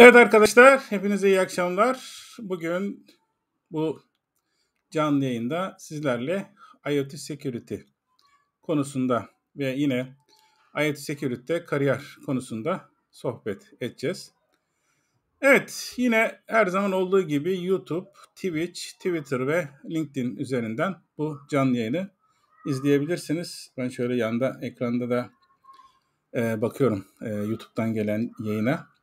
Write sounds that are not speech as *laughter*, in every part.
Evet arkadaşlar, hepinize iyi akşamlar. Bugün bu canlı yayında sizlerle IoT Security konusunda ve yine IoT Security'de kariyer konusunda sohbet edeceğiz. Evet, yine her zaman olduğu gibi YouTube, Twitch, Twitter ve LinkedIn üzerinden bu canlı yayını izleyebilirsiniz. Ben şöyle yanda ekranda da e, bakıyorum e, YouTube'dan gelen yayına.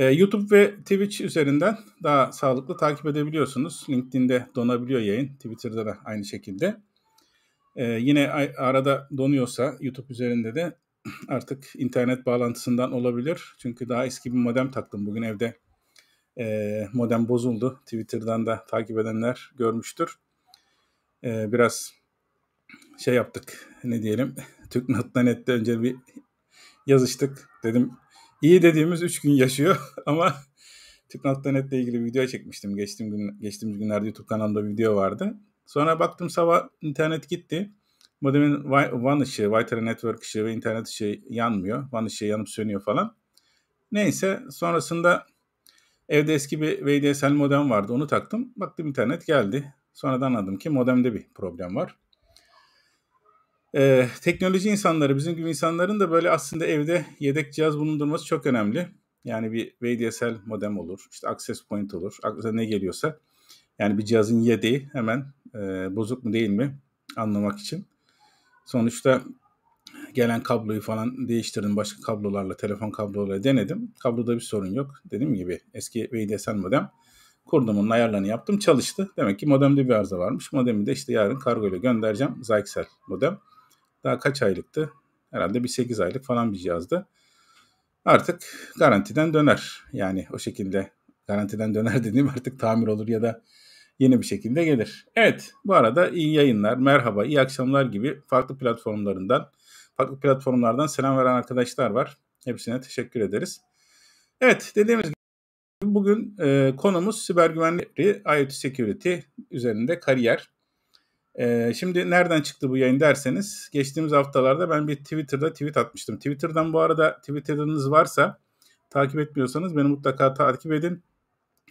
Ee, YouTube ve Twitch üzerinden daha sağlıklı takip edebiliyorsunuz. LinkedIn'de donabiliyor yayın. Twitter'da da aynı şekilde. E, yine arada donuyorsa YouTube üzerinde de *clears throat* artık internet bağlantısından olabilir. Çünkü daha eski bir modem taktım bugün evde. E, modem bozuldu. Twitter'dan da takip edenler görmüştür. E, biraz şey yaptık ne diyelim. *laughs* Türk.net'te önce bir yazıştık. Dedim İyi dediğimiz 3 gün yaşıyor *laughs* ama Tıknot.net'le ilgili bir video çekmiştim. Geçtiğim gün, geçtiğimiz günlerde YouTube kanalımda bir video vardı. Sonra baktım sabah internet gitti. Modemin WAN ışığı, Wi-Fi network ışığı ve internet ışığı yanmıyor. WAN ışığı yanıp sönüyor falan. Neyse sonrasında evde eski bir VDSL modem vardı. Onu taktım. Baktım internet geldi. Sonradan anladım ki modemde bir problem var. Ee, teknoloji insanları, bizim gibi insanların da böyle aslında evde yedek cihaz bulundurması çok önemli. Yani bir VDSL modem olur, işte access point olur, aklınıza ne geliyorsa. Yani bir cihazın yedeği hemen e, bozuk mu değil mi anlamak için. Sonuçta gelen kabloyu falan değiştirdim başka kablolarla, telefon kablolarıyla denedim. Kabloda bir sorun yok. Dediğim gibi eski VDSL modem. Kurdum onun ayarlarını yaptım çalıştı. Demek ki modemde bir arıza varmış. Modemi de işte yarın kargo ile göndereceğim. Zyxel modem. Daha kaç aylıktı? Herhalde bir 8 aylık falan bir cihazdı. Artık garantiden döner. Yani o şekilde garantiden *laughs* döner dediğim artık tamir olur ya da yeni bir şekilde gelir. Evet bu arada iyi yayınlar, merhaba, iyi akşamlar gibi farklı platformlarından, farklı platformlardan selam veren arkadaşlar var. Hepsine teşekkür ederiz. Evet dediğimiz gibi bugün e, konumuz siber güvenlik, IoT security üzerinde kariyer. Ee, şimdi nereden çıktı bu yayın derseniz geçtiğimiz haftalarda ben bir Twitter'da tweet atmıştım. Twitter'dan bu arada Twitter'ınız varsa takip etmiyorsanız beni mutlaka takip edin.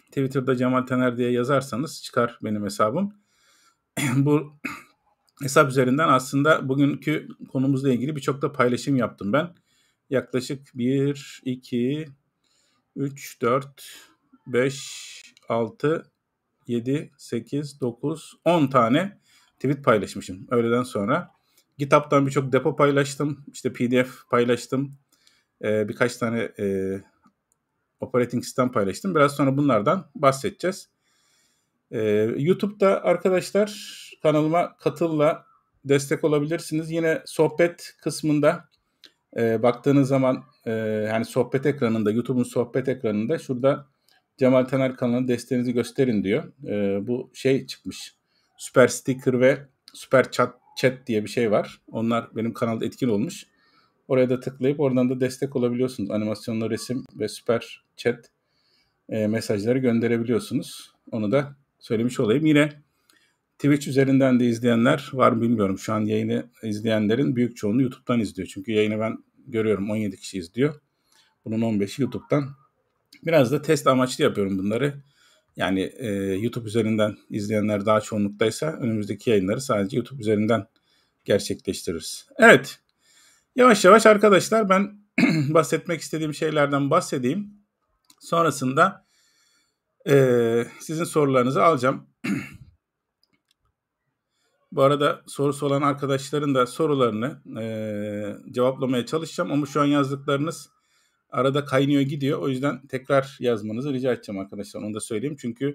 Twitter'da Cemal Tener diye yazarsanız çıkar benim hesabım. *clears throat* bu hesap üzerinden aslında bugünkü konumuzla ilgili birçok da paylaşım yaptım ben. Yaklaşık 1, 2, 3, 4, 5, 6, 7, 8, 9, 10 tane tweet paylaşmışım öğleden sonra. GitHub'dan birçok depo paylaştım. İşte PDF paylaştım. E, birkaç tane e, operating sistem paylaştım. Biraz sonra bunlardan bahsedeceğiz. E, YouTube'da arkadaşlar kanalıma katılla destek olabilirsiniz. Yine sohbet kısmında e, baktığınız zaman e, yani sohbet ekranında YouTube'un sohbet ekranında şurada Cemal Taner kanalına desteğinizi gösterin diyor. E, bu şey çıkmış Süper Sticker ve Süper Chat, Chat diye bir şey var. Onlar benim kanalda etkin olmuş. Oraya da tıklayıp oradan da destek olabiliyorsunuz. Animasyonlu resim ve Süper Chat e, mesajları gönderebiliyorsunuz. Onu da söylemiş olayım. Yine Twitch üzerinden de izleyenler var mı bilmiyorum. Şu an yayını izleyenlerin büyük çoğunluğu YouTube'dan izliyor. Çünkü yayını ben görüyorum 17 kişi izliyor. Bunun 15'i YouTube'dan. Biraz da test amaçlı yapıyorum bunları. Yani e, YouTube üzerinden izleyenler daha çoğunluktaysa önümüzdeki yayınları sadece YouTube üzerinden gerçekleştiririz. Evet. Yavaş yavaş arkadaşlar ben *clears throat* bahsetmek istediğim şeylerden bahsedeyim. Sonrasında e, sizin sorularınızı alacağım. *clears throat* Bu arada sorusu olan arkadaşların da sorularını e, cevaplamaya çalışacağım. Ama şu an yazdıklarınız arada kaynıyor gidiyor. O yüzden tekrar yazmanızı rica edeceğim arkadaşlar. Onu da söyleyeyim. Çünkü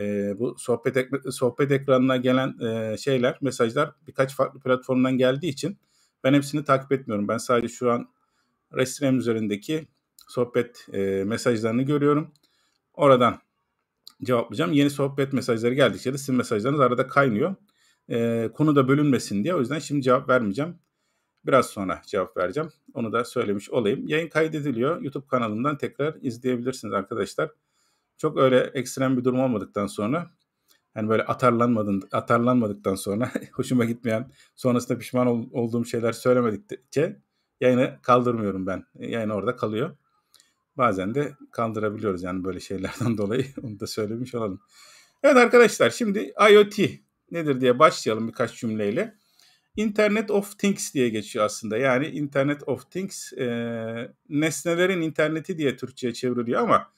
e, bu sohbet ek- sohbet ekranına gelen e, şeyler, mesajlar birkaç farklı platformdan geldiği için ben hepsini takip etmiyorum. Ben sadece şu an Restrem üzerindeki sohbet e, mesajlarını görüyorum. Oradan cevaplayacağım. Yeni sohbet mesajları geldikçe de sizin mesajlarınız arada kaynıyor. E, konu da bölünmesin diye. O yüzden şimdi cevap vermeyeceğim biraz sonra cevap vereceğim. Onu da söylemiş olayım. Yayın kaydediliyor. YouTube kanalımdan tekrar izleyebilirsiniz arkadaşlar. Çok öyle ekstrem bir durum olmadıktan sonra hani böyle atarlanmadın, atarlanmadıktan sonra *laughs* hoşuma gitmeyen sonrasında pişman ol, olduğum şeyler söylemedikçe yayını kaldırmıyorum ben. Yayın orada kalıyor. Bazen de kaldırabiliyoruz yani böyle şeylerden *laughs* dolayı. Onu da söylemiş olalım. Evet arkadaşlar şimdi IoT nedir diye başlayalım birkaç cümleyle. Internet of Things diye geçiyor aslında. Yani Internet of Things e, nesnelerin interneti diye Türkçe'ye çevriliyor ama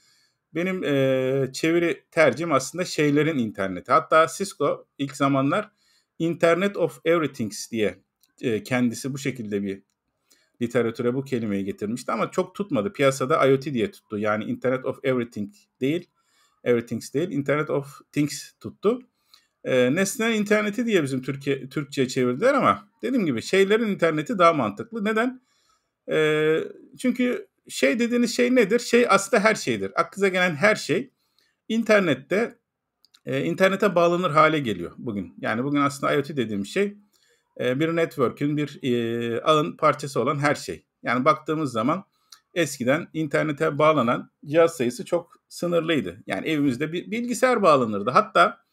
benim e, çeviri tercim aslında şeylerin interneti. Hatta Cisco ilk zamanlar Internet of Everythings diye e, kendisi bu şekilde bir literatüre bu kelimeyi getirmişti ama çok tutmadı. Piyasada IoT diye tuttu. Yani Internet of Everything değil, Everythings değil, Internet of Things tuttu. E, ee, nesnenin interneti diye bizim Türkiye Türkçe'ye çevirdiler ama dediğim gibi şeylerin interneti daha mantıklı. Neden? E, çünkü şey dediğiniz şey nedir? Şey aslında her şeydir. Aklınıza gelen her şey internette e, internete bağlanır hale geliyor bugün. Yani bugün aslında IoT dediğim şey e, bir network'ün bir e, ağın parçası olan her şey. Yani baktığımız zaman eskiden internete bağlanan cihaz sayısı çok sınırlıydı. Yani evimizde bir bilgisayar bağlanırdı. Hatta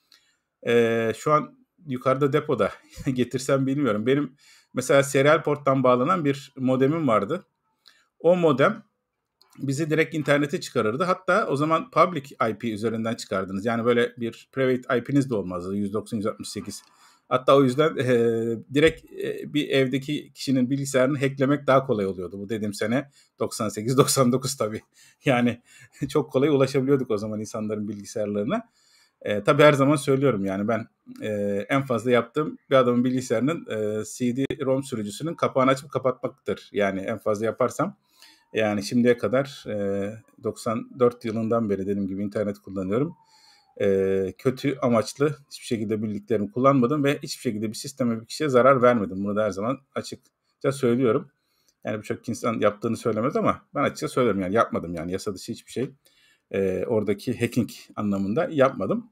ee, şu an yukarıda depoda *laughs* getirsem bilmiyorum. Benim mesela serial porttan bağlanan bir modemim vardı. O modem bizi direkt internete çıkarırdı. Hatta o zaman public IP üzerinden çıkardınız. Yani böyle bir private IP'niz de olmazdı 190 Hatta o yüzden e, direkt e, bir evdeki kişinin bilgisayarını hacklemek daha kolay oluyordu. Bu dediğim sene 98-99 tabii. *laughs* Yani çok kolay ulaşabiliyorduk o zaman insanların bilgisayarlarına. E, tabii her zaman söylüyorum yani ben e, en fazla yaptığım bir adamın bilgisayarının e, CD-ROM sürücüsünün kapağını açıp kapatmaktır. Yani en fazla yaparsam yani şimdiye kadar e, 94 yılından beri dediğim gibi internet kullanıyorum. E, kötü amaçlı hiçbir şekilde bildiklerimi kullanmadım ve hiçbir şekilde bir sisteme bir kişiye zarar vermedim. Bunu da her zaman açıkça söylüyorum. Yani birçok insan yaptığını söylemez ama ben açıkça söylüyorum yani yapmadım yani yasa dışı hiçbir şey. E, oradaki hacking anlamında yapmadım.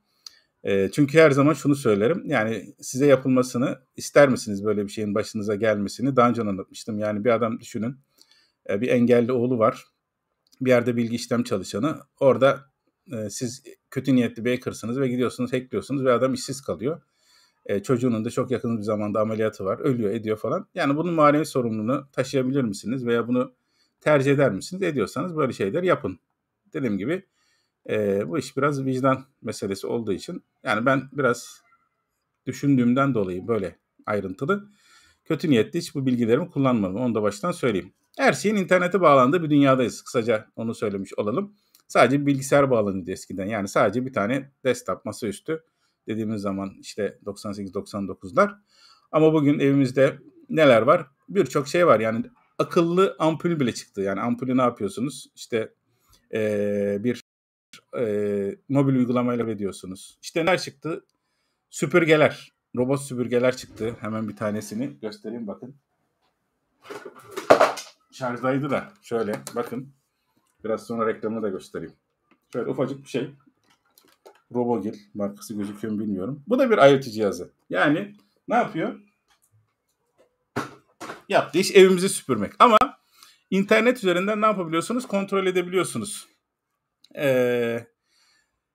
E, çünkü her zaman şunu söylerim. Yani size yapılmasını ister misiniz böyle bir şeyin başınıza gelmesini? Daha önce anlatmıştım. Yani bir adam düşünün. E, bir engelli oğlu var. Bir yerde bilgi işlem çalışanı. Orada e, siz kötü niyetli bir hackersınız ve gidiyorsunuz hackliyorsunuz ve adam işsiz kalıyor. E, çocuğunun da çok yakın bir zamanda ameliyatı var. Ölüyor ediyor falan. Yani bunun manevi sorumluluğunu taşıyabilir misiniz? Veya bunu tercih eder misiniz? Ediyorsanız böyle şeyler yapın. Dediğim gibi e, bu iş biraz vicdan meselesi olduğu için yani ben biraz düşündüğümden dolayı böyle ayrıntılı kötü niyetli hiç bu bilgilerimi kullanmadım. Onu da baştan söyleyeyim. Her şeyin internete bağlandığı bir dünyadayız. Kısaca onu söylemiş olalım. Sadece bilgisayar bağlanıyordu eskiden. Yani sadece bir tane desktop masaüstü dediğimiz zaman işte 98-99'lar. Ama bugün evimizde neler var? Birçok şey var. Yani akıllı ampul bile çıktı. Yani ampulü ne yapıyorsunuz? İşte ee, bir e, mobil uygulamayla ediyorsunuz. İşte neler çıktı? Süpürgeler. Robot süpürgeler çıktı. Hemen bir tanesini göstereyim bakın. Şarjdaydı da şöyle bakın. Biraz sonra reklamını da göstereyim. Şöyle ufacık bir şey. Robogil markası gözüküyor mu bilmiyorum. Bu da bir IoT cihazı. Yani ne yapıyor? Yaptığı iş evimizi süpürmek. Ama internet üzerinden ne yapabiliyorsunuz? Kontrol edebiliyorsunuz e,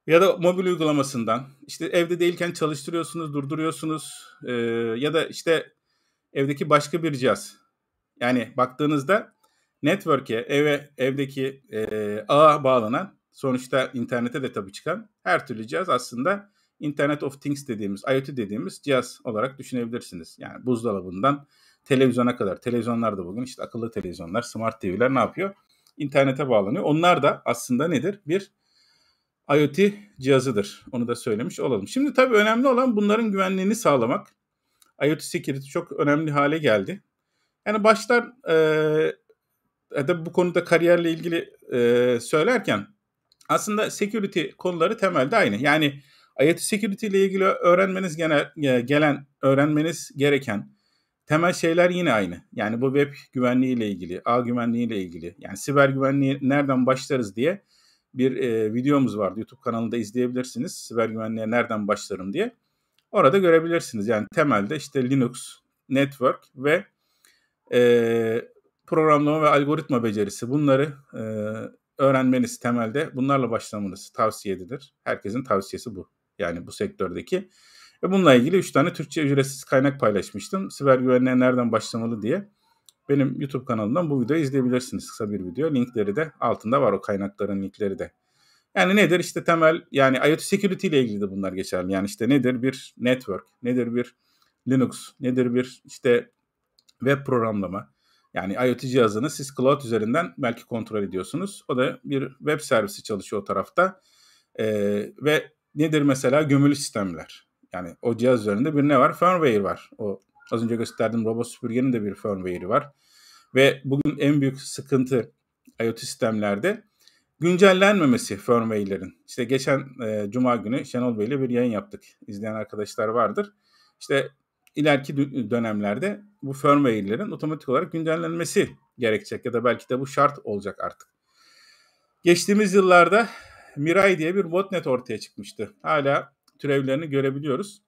ya da mobil uygulamasından işte evde değilken çalıştırıyorsunuz, durduruyorsunuz e, ya da işte evdeki başka bir cihaz. Yani baktığınızda network'e, eve, evdeki e, ağa bağlanan sonuçta internete de tabii çıkan her türlü cihaz aslında Internet of Things dediğimiz, IoT dediğimiz cihaz olarak düşünebilirsiniz. Yani buzdolabından televizyona kadar. Televizyonlar da bugün işte akıllı televizyonlar, smart TV'ler ne yapıyor? internete bağlanıyor. Onlar da aslında nedir? Bir IoT cihazıdır. Onu da söylemiş olalım. Şimdi tabii önemli olan bunların güvenliğini sağlamak. IoT security çok önemli hale geldi. Yani başlar e, de bu konuda kariyerle ilgili e, söylerken aslında security konuları temelde aynı. Yani IoT security ile ilgili öğrenmeniz genel, e, gelen öğrenmeniz gereken temel şeyler yine aynı. Yani bu web güvenliği ile ilgili, ağ güvenliği ile ilgili. Yani siber güvenliği nereden başlarız diye bir e, videomuz vardı. YouTube kanalında izleyebilirsiniz. Siber güvenliğe nereden başlarım diye. Orada görebilirsiniz. Yani temelde işte Linux, network ve e, programlama ve algoritma becerisi bunları e, öğrenmeniz temelde bunlarla başlamanız tavsiye edilir. Herkesin tavsiyesi bu. Yani bu sektördeki ve bununla ilgili 3 tane Türkçe ücretsiz kaynak paylaşmıştım. Siber güvenliğe nereden başlamalı diye. Benim YouTube kanalımdan bu videoyu izleyebilirsiniz. Kısa bir video. Linkleri de altında var o kaynakların linkleri de. Yani nedir işte temel yani IoT security ile ilgili de bunlar geçerli. Yani işte nedir bir network, nedir bir Linux, nedir bir işte web programlama. Yani IoT cihazını siz cloud üzerinden belki kontrol ediyorsunuz. O da bir web servisi çalışıyor o tarafta. Ee, ve nedir mesela gömülü sistemler? yani o cihaz üzerinde bir ne var? Firmware var. O az önce gösterdiğim robot süpürgenin de bir firmware'i var. Ve bugün en büyük sıkıntı IoT sistemlerde güncellenmemesi firmware'lerin. İşte geçen e, cuma günü Şenol Bey ile bir yayın yaptık. İzleyen arkadaşlar vardır. İşte ileriki dönemlerde bu firmware'lerin otomatik olarak güncellenmesi gerekecek ya da belki de bu şart olacak artık. Geçtiğimiz yıllarda Mirai diye bir botnet ortaya çıkmıştı. Hala türevlerini görebiliyoruz.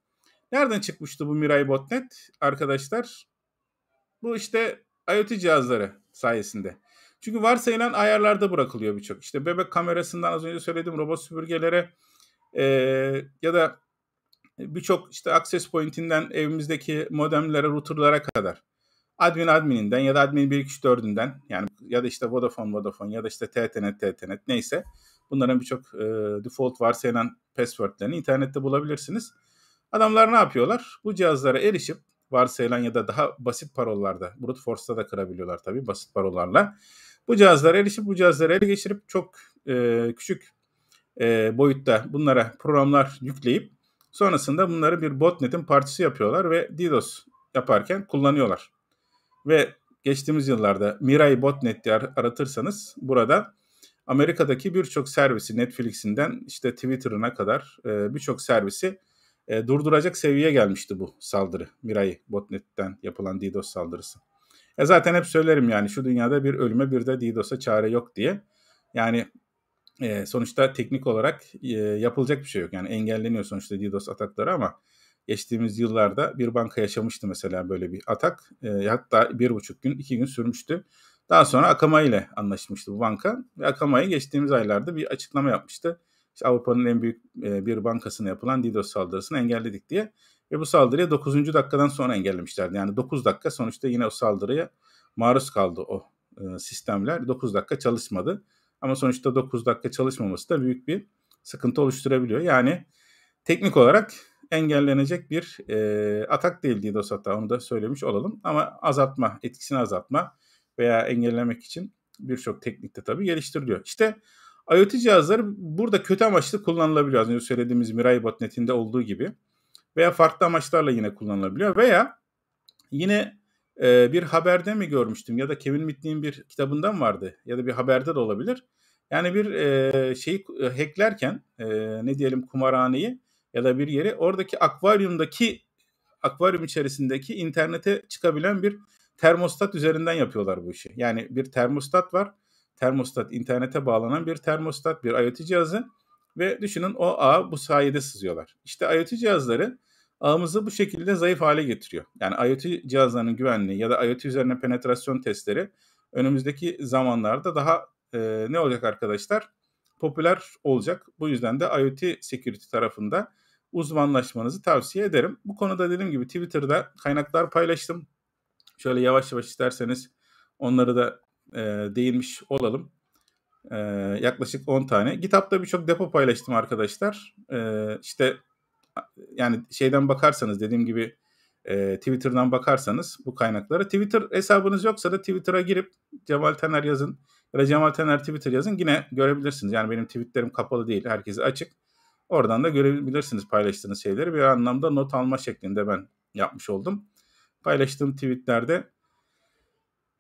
Nereden çıkmıştı bu Mirai Botnet arkadaşlar? Bu işte IoT cihazları sayesinde. Çünkü varsayılan ayarlarda bırakılıyor birçok. İşte bebek kamerasından az önce söyledim robot süpürgelere e, ya da birçok işte access point'inden evimizdeki modemlere, routerlara kadar. Admin admininden ya da admin 1.2.4'ünden yani ya da işte Vodafone Vodafone ya da işte TTNet TTNet e neyse bunların birçok e, default varsayılan passwordlerini internette bulabilirsiniz. Adamlar ne yapıyorlar? Bu cihazlara erişip varsayılan ya da daha basit parollarda, brute force'ta da kırabiliyorlar tabii basit parolarla. Bu cihazlara erişip bu cihazlara ele geçirip çok e, küçük e, boyutta bunlara programlar yükleyip sonrasında bunları bir botnet'in parçası yapıyorlar ve DDoS yaparken kullanıyorlar. Ve geçtiğimiz yıllarda Mirai botnet diye aratırsanız burada Amerika'daki birçok servisi Netflix'inden işte Twitter'ına kadar e, birçok servisi e, durduracak seviyeye gelmişti bu saldırı. Mirai botnet'ten yapılan DDoS saldırısı. E zaten hep söylerim yani şu dünyada bir ölüme bir de DDoS'a çare yok diye. Yani e, sonuçta teknik olarak e, yapılacak bir şey yok. Yani engelleniyor sonuçta DDoS atakları ama geçtiğimiz yıllarda bir banka yaşamıştı mesela böyle bir atak. E, hatta bir buçuk gün, iki gün sürmüştü. Daha sonra Akama ile anlaşmıştı bu banka. Ve Akama'yı geçtiğimiz aylarda bir açıklama yapmıştı. İşte Avrupa'nın en büyük e, bir bankasına yapılan DDoS saldırısını engelledik diye. Ve bu saldırıyı 9. dakikadan sonra engellemişlerdi. Yani 9 dakika sonuçta yine o saldırıya maruz kaldı o e, sistemler. 9 dakika çalışmadı. Ama sonuçta 9 dakika çalışmaması da büyük bir sıkıntı oluşturabiliyor. Yani teknik olarak engellenecek bir e, atak değil DDoS hata onu da söylemiş olalım. Ama azaltma, etkisini azaltma veya engellemek için birçok teknikte tabii geliştiriliyor. İşte IoT cihazları burada kötü amaçlı kullanılabiliyor. Az önce söylediğimiz Mirai botnetinde olduğu gibi. Veya farklı amaçlarla yine kullanılabiliyor. Veya yine e, bir haberde mi görmüştüm ya da Kevin Mitnick'in bir kitabından vardı ya da bir haberde de olabilir. Yani bir e, şeyi e, hacklerken e, ne diyelim kumarhaneyi ya da bir yeri oradaki akvaryumdaki akvaryum içerisindeki internete çıkabilen bir termostat üzerinden yapıyorlar bu işi. Yani bir termostat var. Termostat internete bağlanan bir termostat, bir IoT cihazı ve düşünün o ağ bu sayede sızıyorlar. İşte IoT cihazları ağımızı bu şekilde zayıf hale getiriyor. Yani IoT cihazlarının güvenliği ya da IoT üzerine penetrasyon testleri önümüzdeki zamanlarda daha e, ne olacak arkadaşlar? Popüler olacak. Bu yüzden de IoT security tarafında uzmanlaşmanızı tavsiye ederim. Bu konuda dediğim gibi Twitter'da kaynaklar paylaştım şöyle yavaş yavaş isterseniz onları da e, değinmiş olalım. E, yaklaşık 10 tane. GitHub'da birçok depo paylaştım arkadaşlar. E, işte yani şeyden bakarsanız dediğim gibi e, Twitter'dan bakarsanız bu kaynaklara. Twitter hesabınız yoksa da Twitter'a girip Cemal Tener yazın ya da Cemal Tener Twitter yazın yine görebilirsiniz. Yani benim tweetlerim kapalı değil. Herkese açık. Oradan da görebilirsiniz paylaştığınız şeyleri. Bir anlamda not alma şeklinde ben yapmış oldum paylaştığım tweetlerde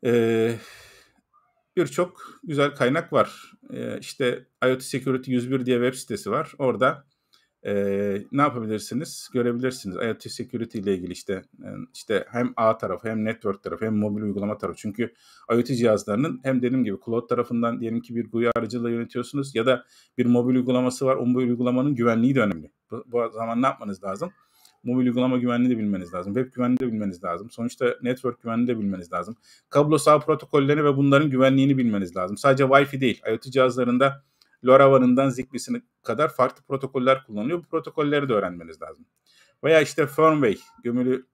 e, birçok güzel kaynak var. E, işte IoT Security 101 diye web sitesi var. Orada e, ne yapabilirsiniz? Görebilirsiniz. IoT Security ile ilgili işte e, işte hem ağ tarafı hem network tarafı hem mobil uygulama tarafı. Çünkü IoT cihazlarının hem dediğim gibi cloud tarafından diyelim ki bir GUI aracılığıyla yönetiyorsunuz ya da bir mobil uygulaması var. O mobil uygulamanın güvenliği de önemli. Bu, bu zaman ne yapmanız lazım? mobil uygulama güvenliği de bilmeniz lazım. Web güvenliği de bilmeniz lazım. Sonuçta network güvenliği de bilmeniz lazım. Kablo sağ protokollerini ve bunların güvenliğini bilmeniz lazım. Sadece Wi-Fi değil. IoT cihazlarında LoRaWAN'ından Zigbee'sine kadar farklı protokoller kullanılıyor. Bu protokolleri de öğrenmeniz lazım. Veya işte firmware gömülü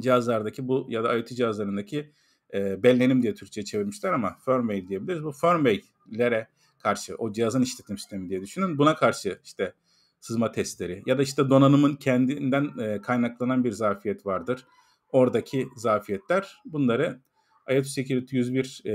cihazlardaki bu ya da IoT cihazlarındaki e, bellenim diye Türkçe çevirmişler ama firmware diyebiliriz. Bu firmware'lere karşı o cihazın işletim sistemi diye düşünün. Buna karşı işte sızma testleri ya da işte donanımın kendinden e, kaynaklanan bir zafiyet vardır. Oradaki zafiyetler bunları IoT Security 101 e,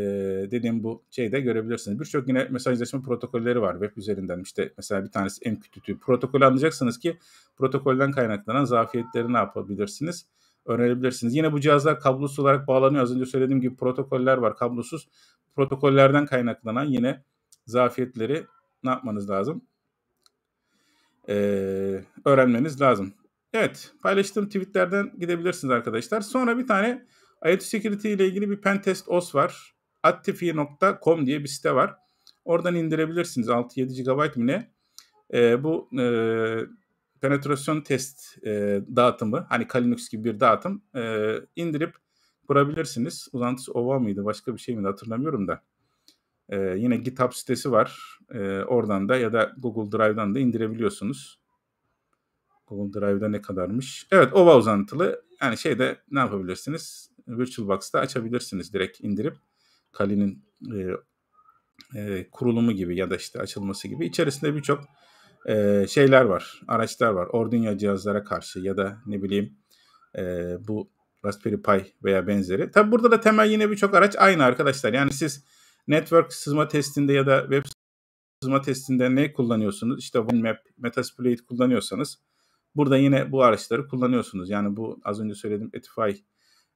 dediğim bu şeyde görebilirsiniz. Birçok yine mesajlaşma protokolleri var web üzerinden. İşte mesela bir tanesi MQTT protokol anlayacaksınız ki protokolden kaynaklanan zafiyetleri ne yapabilirsiniz? Öğrenebilirsiniz. Yine bu cihazlar kablosuz olarak bağlanıyor. Az önce söylediğim gibi protokoller var kablosuz. Protokollerden kaynaklanan yine zafiyetleri ne yapmanız lazım? e, öğrenmeniz lazım. Evet paylaştığım tweetlerden gidebilirsiniz arkadaşlar. Sonra bir tane IoT Security ile ilgili bir pentest os var. attifi.com diye bir site var. Oradan indirebilirsiniz 6-7 GB mı ne? E, bu e, penetrasyon test e, dağıtımı hani Kalinux gibi bir dağıtım e, indirip kurabilirsiniz. Uzantısı OVA mıydı başka bir şey miydi hatırlamıyorum da. E, yine GitHub sitesi var. E, oradan da ya da Google Drive'dan da indirebiliyorsunuz. Google Drive'da ne kadarmış? Evet OVA uzantılı. Yani şeyde ne yapabilirsiniz? VirtualBox'ta açabilirsiniz direkt indirip. Kali'nin e, e, kurulumu gibi ya da işte açılması gibi. içerisinde birçok e, şeyler var. Araçlar var. Orduña cihazlara karşı ya da ne bileyim e, bu Raspberry Pi veya benzeri. Tabi burada da temel yine birçok araç aynı arkadaşlar. Yani siz network sızma testinde ya da web sızma testinde ne kullanıyorsunuz? İşte OneMap, Metasploit kullanıyorsanız burada yine bu araçları kullanıyorsunuz. Yani bu az önce söylediğim Etify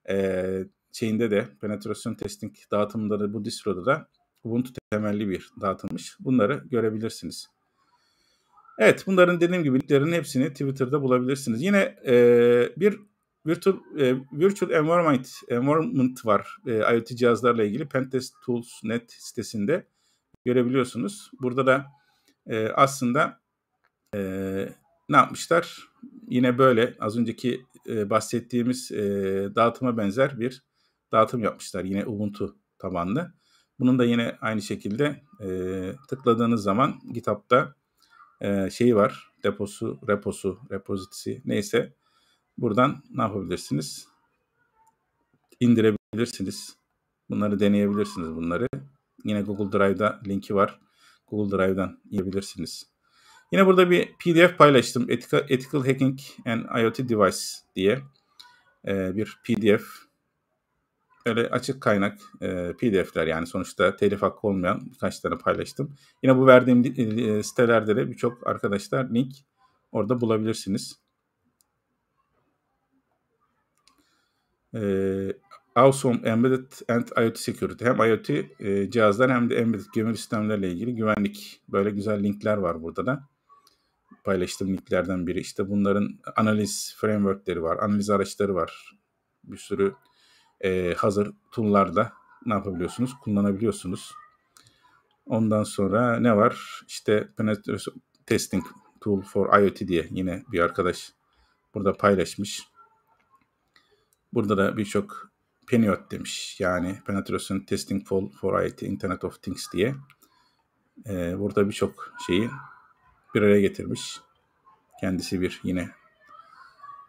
e, şeyinde de penetrasyon testing dağıtımında da bu distro da Ubuntu temelli bir dağıtılmış. Bunları görebilirsiniz. Evet bunların dediğim gibi linklerin hepsini Twitter'da bulabilirsiniz. Yine e, bir virtual e, virtual environment environment var e, IoT cihazlarla ilgili Pentest Tools net sitesinde görebiliyorsunuz. Burada da e, aslında e, ne yapmışlar? Yine böyle az önceki e, bahsettiğimiz e, dağıtıma benzer bir dağıtım yapmışlar. Yine Ubuntu tabanlı. Bunun da yine aynı şekilde e, tıkladığınız zaman GitHub'da e, şeyi var. Deposu, reposu, repozitisi neyse Buradan ne yapabilirsiniz? İndirebilirsiniz. Bunları deneyebilirsiniz bunları. Yine Google Drive'da linki var. Google Drive'dan indirebilirsiniz. Yine burada bir PDF paylaştım. Ethical, Ethical Hacking and IoT Device diye e, bir PDF. Öyle açık kaynak e, PDF'ler yani sonuçta telif hakkı olmayan birkaç tane paylaştım. Yine bu verdiğim e, sitelerde de birçok arkadaşlar link orada bulabilirsiniz. Awesome Embedded and IoT Security. Hem IoT e, cihazlar hem de embedded gömülü sistemlerle ilgili güvenlik. Böyle güzel linkler var burada da. Paylaştığım linklerden biri. İşte bunların analiz frameworkleri var, analiz araçları var. Bir sürü e, hazır tool'larda ne yapabiliyorsunuz? Kullanabiliyorsunuz. Ondan sonra ne var? İşte penetration testing tool for IoT diye yine bir arkadaş burada paylaşmış. Burada da birçok Peniot demiş. Yani Penetration Testing for, for IT, Internet of Things diye. Ee, burada birçok şeyi bir araya getirmiş. Kendisi bir yine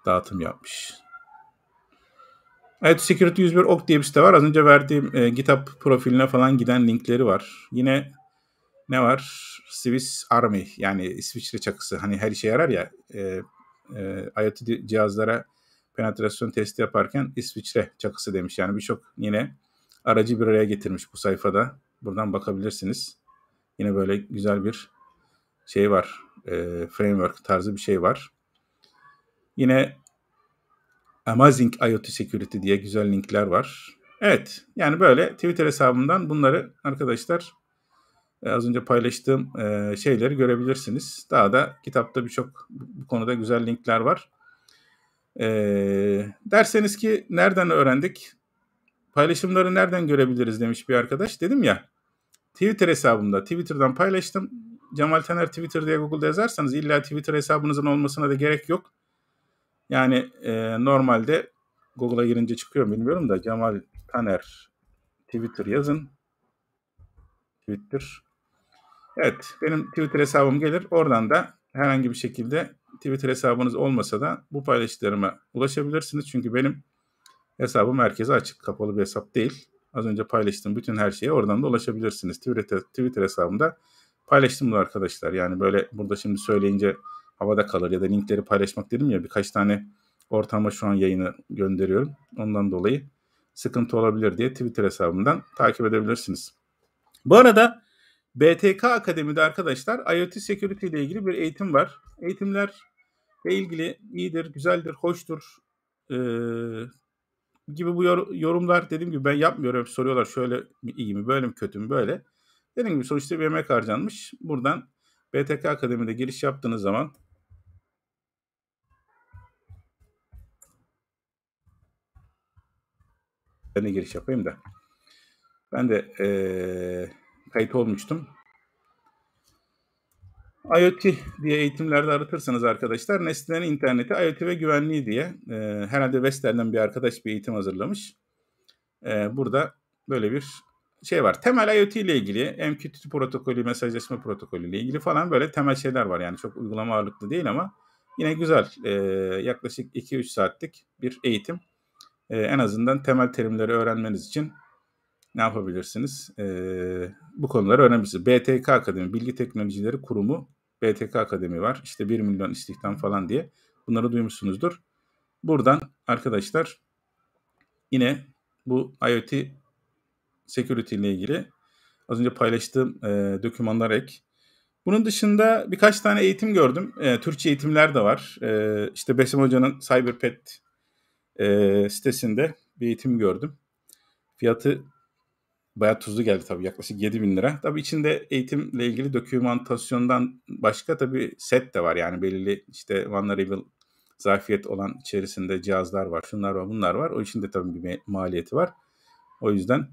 dağıtım yapmış. Evet Security 101 Ok diye bir site var. Az önce verdiğim e, GitHub profiline falan giden linkleri var. Yine ne var? Swiss Army yani İsviçre çakısı. Hani her işe yarar ya. E, e, IoT cihazlara penetrasyon testi yaparken İsviçre çakısı demiş. Yani birçok yine aracı bir araya getirmiş bu sayfada. Buradan bakabilirsiniz. Yine böyle güzel bir şey var. E, framework tarzı bir şey var. Yine Amazing IoT Security diye güzel linkler var. Evet yani böyle Twitter hesabımdan bunları arkadaşlar e, az önce paylaştığım e, şeyleri görebilirsiniz. Daha da kitapta birçok bu konuda güzel linkler var. E, derseniz ki nereden öğrendik? Paylaşımları nereden görebiliriz demiş bir arkadaş. Dedim ya Twitter hesabımda Twitter'dan paylaştım. Cemal Taner Twitter diye Google'da yazarsanız illa Twitter hesabınızın olmasına da gerek yok. Yani e, normalde Google'a girince çıkıyor bilmiyorum da Cemal Taner Twitter yazın. Twitter. Evet benim Twitter hesabım gelir. Oradan da herhangi bir şekilde Twitter hesabınız olmasa da bu paylaşılarıma ulaşabilirsiniz. Çünkü benim hesabım merkeze açık, kapalı bir hesap değil. Az önce paylaştığım bütün her şeye oradan da ulaşabilirsiniz. Twitter, Twitter hesabımda paylaştım bunu arkadaşlar. Yani böyle burada şimdi söyleyince havada kalır ya da linkleri paylaşmak dedim ya birkaç tane ortama şu an yayını gönderiyorum. Ondan dolayı sıkıntı olabilir diye Twitter hesabımdan takip edebilirsiniz. Bu arada BTK Akademi'de arkadaşlar IoT Security ile ilgili bir eğitim var. Eğitimler ile ilgili iyidir, güzeldir, hoştur ee, gibi bu yorumlar dediğim gibi ben yapmıyorum. soruyorlar şöyle mi iyi mi, böyle mi, kötü mü, böyle. Dediğim gibi sonuçta bir emek harcanmış. Buradan BTK Akademi'de giriş yaptığınız zaman ben de giriş yapayım da. Ben de ee, kayıt olmuştum. IoT diye eğitimlerde aratırsanız arkadaşlar nesnelerin interneti IoT ve güvenliği diye e, herhalde Wester'den bir arkadaş bir eğitim hazırlamış. E, burada böyle bir şey var. Temel IoT ile ilgili MQTT protokolü, mesajlaşma protokolü ile ilgili falan böyle temel şeyler var. Yani çok uygulama ağırlıklı değil ama yine güzel e, yaklaşık 2-3 saatlik bir eğitim. E, en azından temel terimleri öğrenmeniz için ne yapabilirsiniz? E, bu konular önemlisi. BTK Akademi, Bilgi Teknolojileri Kurumu, BTK Akademi var. İşte 1 milyon istihdam falan diye. Bunları duymuşsunuzdur. Buradan arkadaşlar yine bu IoT security ile ilgili az önce paylaştığım e, dokümanlar ek. Bunun dışında birkaç tane eğitim gördüm. E, Türkçe eğitimler de var. E, işte Besim Hoca'nın CyberPet e, sitesinde bir eğitim gördüm. Fiyatı bayağı tuzlu geldi tabii yaklaşık 7 bin lira. Tabii içinde eğitimle ilgili dokümantasyondan başka tabii set de var yani belirli işte vulnerable zafiyet olan içerisinde cihazlar var, şunlar var, bunlar var. O için de tabii bir maliyeti var. O yüzden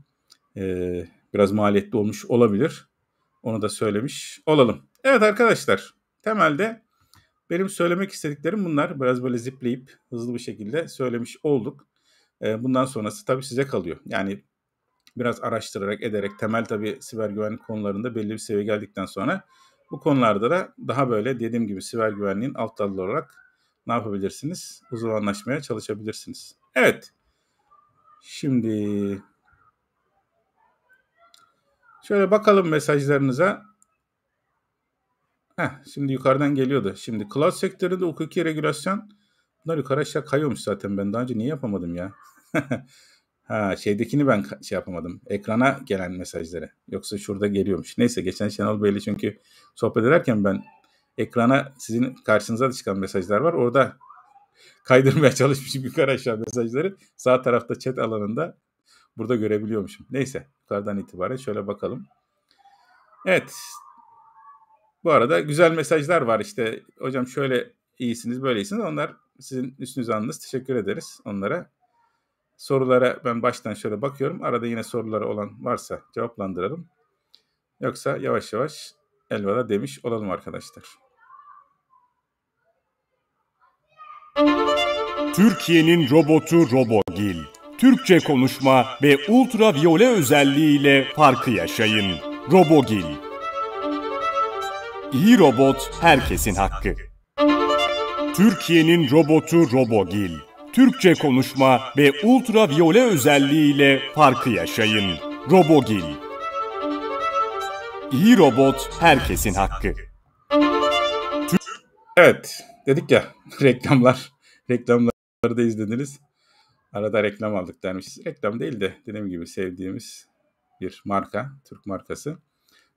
e, biraz maliyetli olmuş olabilir. Onu da söylemiş olalım. Evet arkadaşlar temelde benim söylemek istediklerim bunlar. Biraz böyle zipleyip hızlı bir şekilde söylemiş olduk. E, bundan sonrası tabii size kalıyor. Yani biraz araştırarak ederek temel tabii siber güvenlik konularında belli bir seviye geldikten sonra bu konularda da daha böyle dediğim gibi siber güvenliğin alt dalları olarak ne yapabilirsiniz? Uzmanlaşmaya çalışabilirsiniz. Evet. Şimdi şöyle bakalım mesajlarınıza. Heh, şimdi yukarıdan geliyordu. Şimdi cloud sektöründe hukuki regülasyon bunlar yukarı aşağı kayıyormuş zaten. Ben daha önce niye yapamadım ya? *laughs* Ha şeydekini ben şey yapamadım. Ekrana gelen mesajları. Yoksa şurada geliyormuş. Neyse geçen Şenol Bey'le çünkü sohbet ederken ben ekrana sizin karşınıza da çıkan mesajlar var. Orada kaydırmaya *laughs* çalışmışım yukarı aşağı mesajları. Sağ tarafta chat alanında burada görebiliyormuşum. Neyse yukarıdan itibaren şöyle bakalım. Evet. Bu arada güzel mesajlar var işte. Hocam şöyle iyisiniz, böyle iyisiniz. Onlar sizin üstünüz anınız. Teşekkür ederiz onlara sorulara ben baştan şöyle bakıyorum. Arada yine soruları olan varsa cevaplandıralım. Yoksa yavaş yavaş elveda demiş olalım arkadaşlar. Türkiye'nin robotu Robogil. Türkçe konuşma ve ultraviyole özelliğiyle farkı yaşayın. Robogil. İyi robot herkesin hakkı. Türkiye'nin robotu Robogil. Türkçe konuşma ve ultraviyole özelliğiyle farkı yaşayın. Robogil İyi robot herkesin hakkı. Evet dedik ya *laughs* reklamlar reklamları da izlediniz. Arada reklam aldık dermişiz. Reklam değil de dediğim gibi sevdiğimiz bir marka, Türk markası.